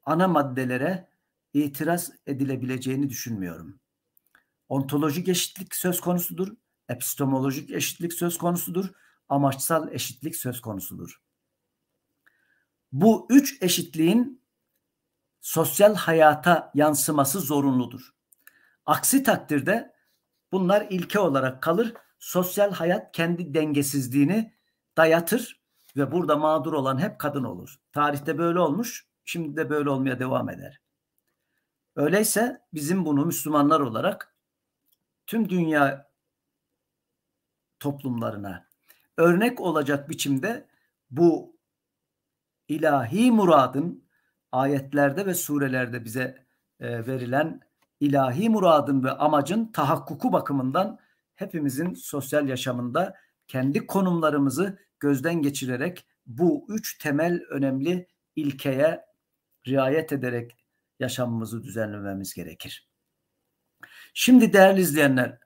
Speaker 1: ana maddelere itiraz edilebileceğini düşünmüyorum. Ontolojik eşitlik söz konusudur Epistemolojik eşitlik söz konusudur. Amaçsal eşitlik söz konusudur. Bu üç eşitliğin sosyal hayata yansıması zorunludur. Aksi takdirde bunlar ilke olarak kalır. Sosyal hayat kendi dengesizliğini dayatır ve burada mağdur olan hep kadın olur. Tarihte böyle olmuş, şimdi de böyle olmaya devam eder. Öyleyse bizim bunu Müslümanlar olarak tüm dünya toplumlarına örnek olacak biçimde bu ilahi muradın ayetlerde ve surelerde bize e, verilen ilahi muradın ve amacın tahakkuku bakımından hepimizin sosyal yaşamında kendi konumlarımızı gözden geçirerek bu üç temel önemli ilkeye riayet ederek yaşamımızı düzenlememiz gerekir. Şimdi değerli izleyenler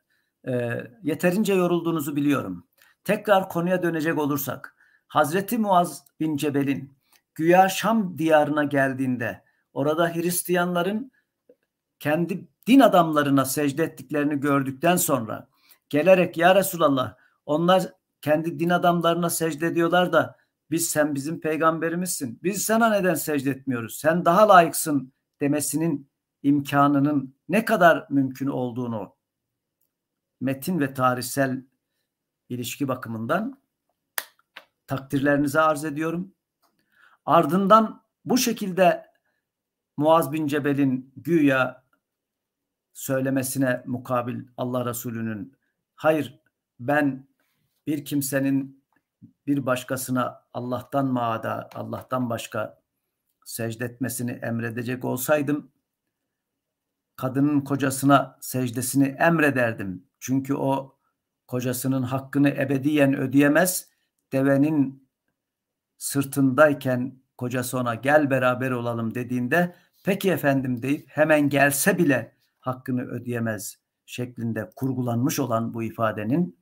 Speaker 1: e, yeterince yorulduğunuzu biliyorum. Tekrar konuya dönecek olursak, Hazreti Muaz bin Cebel'in güya Şam diyarına geldiğinde orada Hristiyanların kendi din adamlarına secde ettiklerini gördükten sonra gelerek ya Resulallah onlar kendi din adamlarına secde ediyorlar da biz sen bizim peygamberimizsin. Biz sana neden secde etmiyoruz? Sen daha layıksın demesinin imkanının ne kadar mümkün olduğunu metin ve tarihsel ilişki bakımından takdirlerinizi arz ediyorum. Ardından bu şekilde Muaz bin Cebel'in güya söylemesine mukabil Allah Resulü'nün hayır ben bir kimsenin bir başkasına Allah'tan maada Allah'tan başka secdetmesini emredecek olsaydım kadının kocasına secdesini emrederdim çünkü o kocasının hakkını ebediyen ödeyemez. Devenin sırtındayken kocası ona gel beraber olalım dediğinde peki efendim deyip hemen gelse bile hakkını ödeyemez şeklinde kurgulanmış olan bu ifadenin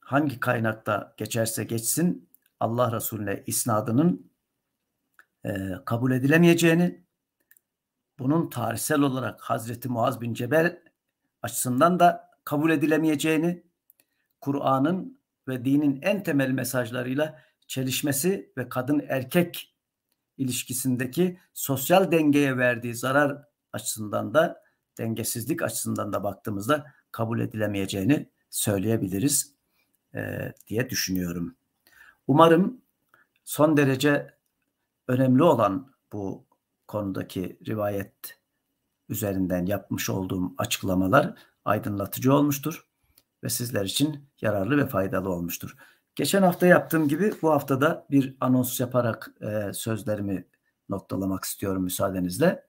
Speaker 1: hangi kaynakta geçerse geçsin Allah Resulüne isnadının e, kabul edilemeyeceğini bunun tarihsel olarak Hazreti Muaz bin Cebel açısından da kabul edilemeyeceğini, Kur'an'ın ve dinin en temel mesajlarıyla çelişmesi ve kadın erkek ilişkisindeki sosyal dengeye verdiği zarar açısından da dengesizlik açısından da baktığımızda kabul edilemeyeceğini söyleyebiliriz e, diye düşünüyorum. Umarım son derece önemli olan bu konudaki rivayet üzerinden yapmış olduğum açıklamalar aydınlatıcı olmuştur ve sizler için yararlı ve faydalı olmuştur. Geçen hafta yaptığım gibi bu hafta da bir anons yaparak e, sözlerimi noktalamak istiyorum müsaadenizle.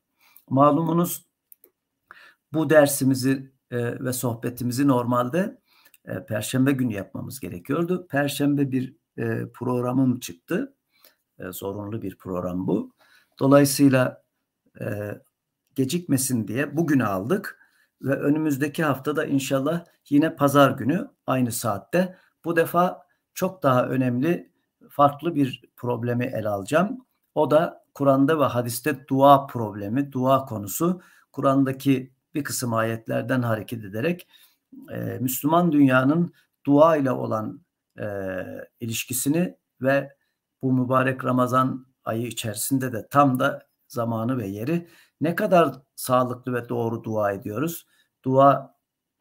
Speaker 1: Malumunuz bu dersimizi e, ve sohbetimizi normalde e, perşembe günü yapmamız gerekiyordu. Perşembe bir e, programım çıktı. E, zorunlu bir program bu. Dolayısıyla e, gecikmesin diye bugüne aldık ve önümüzdeki hafta da inşallah yine pazar günü aynı saatte bu defa çok daha önemli farklı bir problemi ele alacağım. O da Kur'an'da ve hadiste dua problemi, dua konusu. Kur'an'daki bir kısım ayetlerden hareket ederek e, Müslüman dünyanın dua ile olan e, ilişkisini ve bu mübarek Ramazan ayı içerisinde de tam da zamanı ve yeri ne kadar sağlıklı ve doğru dua ediyoruz? Dua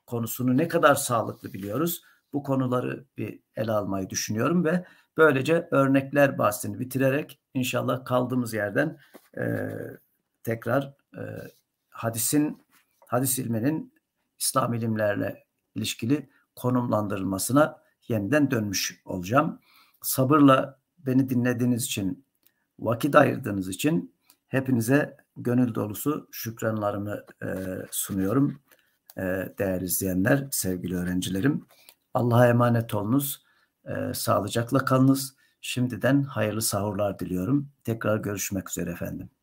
Speaker 1: konusunu ne kadar sağlıklı biliyoruz? Bu konuları bir ele almayı düşünüyorum ve böylece örnekler bahsini bitirerek inşallah kaldığımız yerden e, tekrar e, hadisin hadis ilminin İslam ilimlerle ilişkili konumlandırılmasına yeniden dönmüş olacağım. Sabırla beni dinlediğiniz için vakit ayırdığınız için hepinize gönül dolusu şükranlarımı e, sunuyorum. E, değerli izleyenler, sevgili öğrencilerim. Allah'a emanet olunuz. E, sağlıcakla kalınız. Şimdiden hayırlı sahurlar diliyorum. Tekrar görüşmek üzere efendim.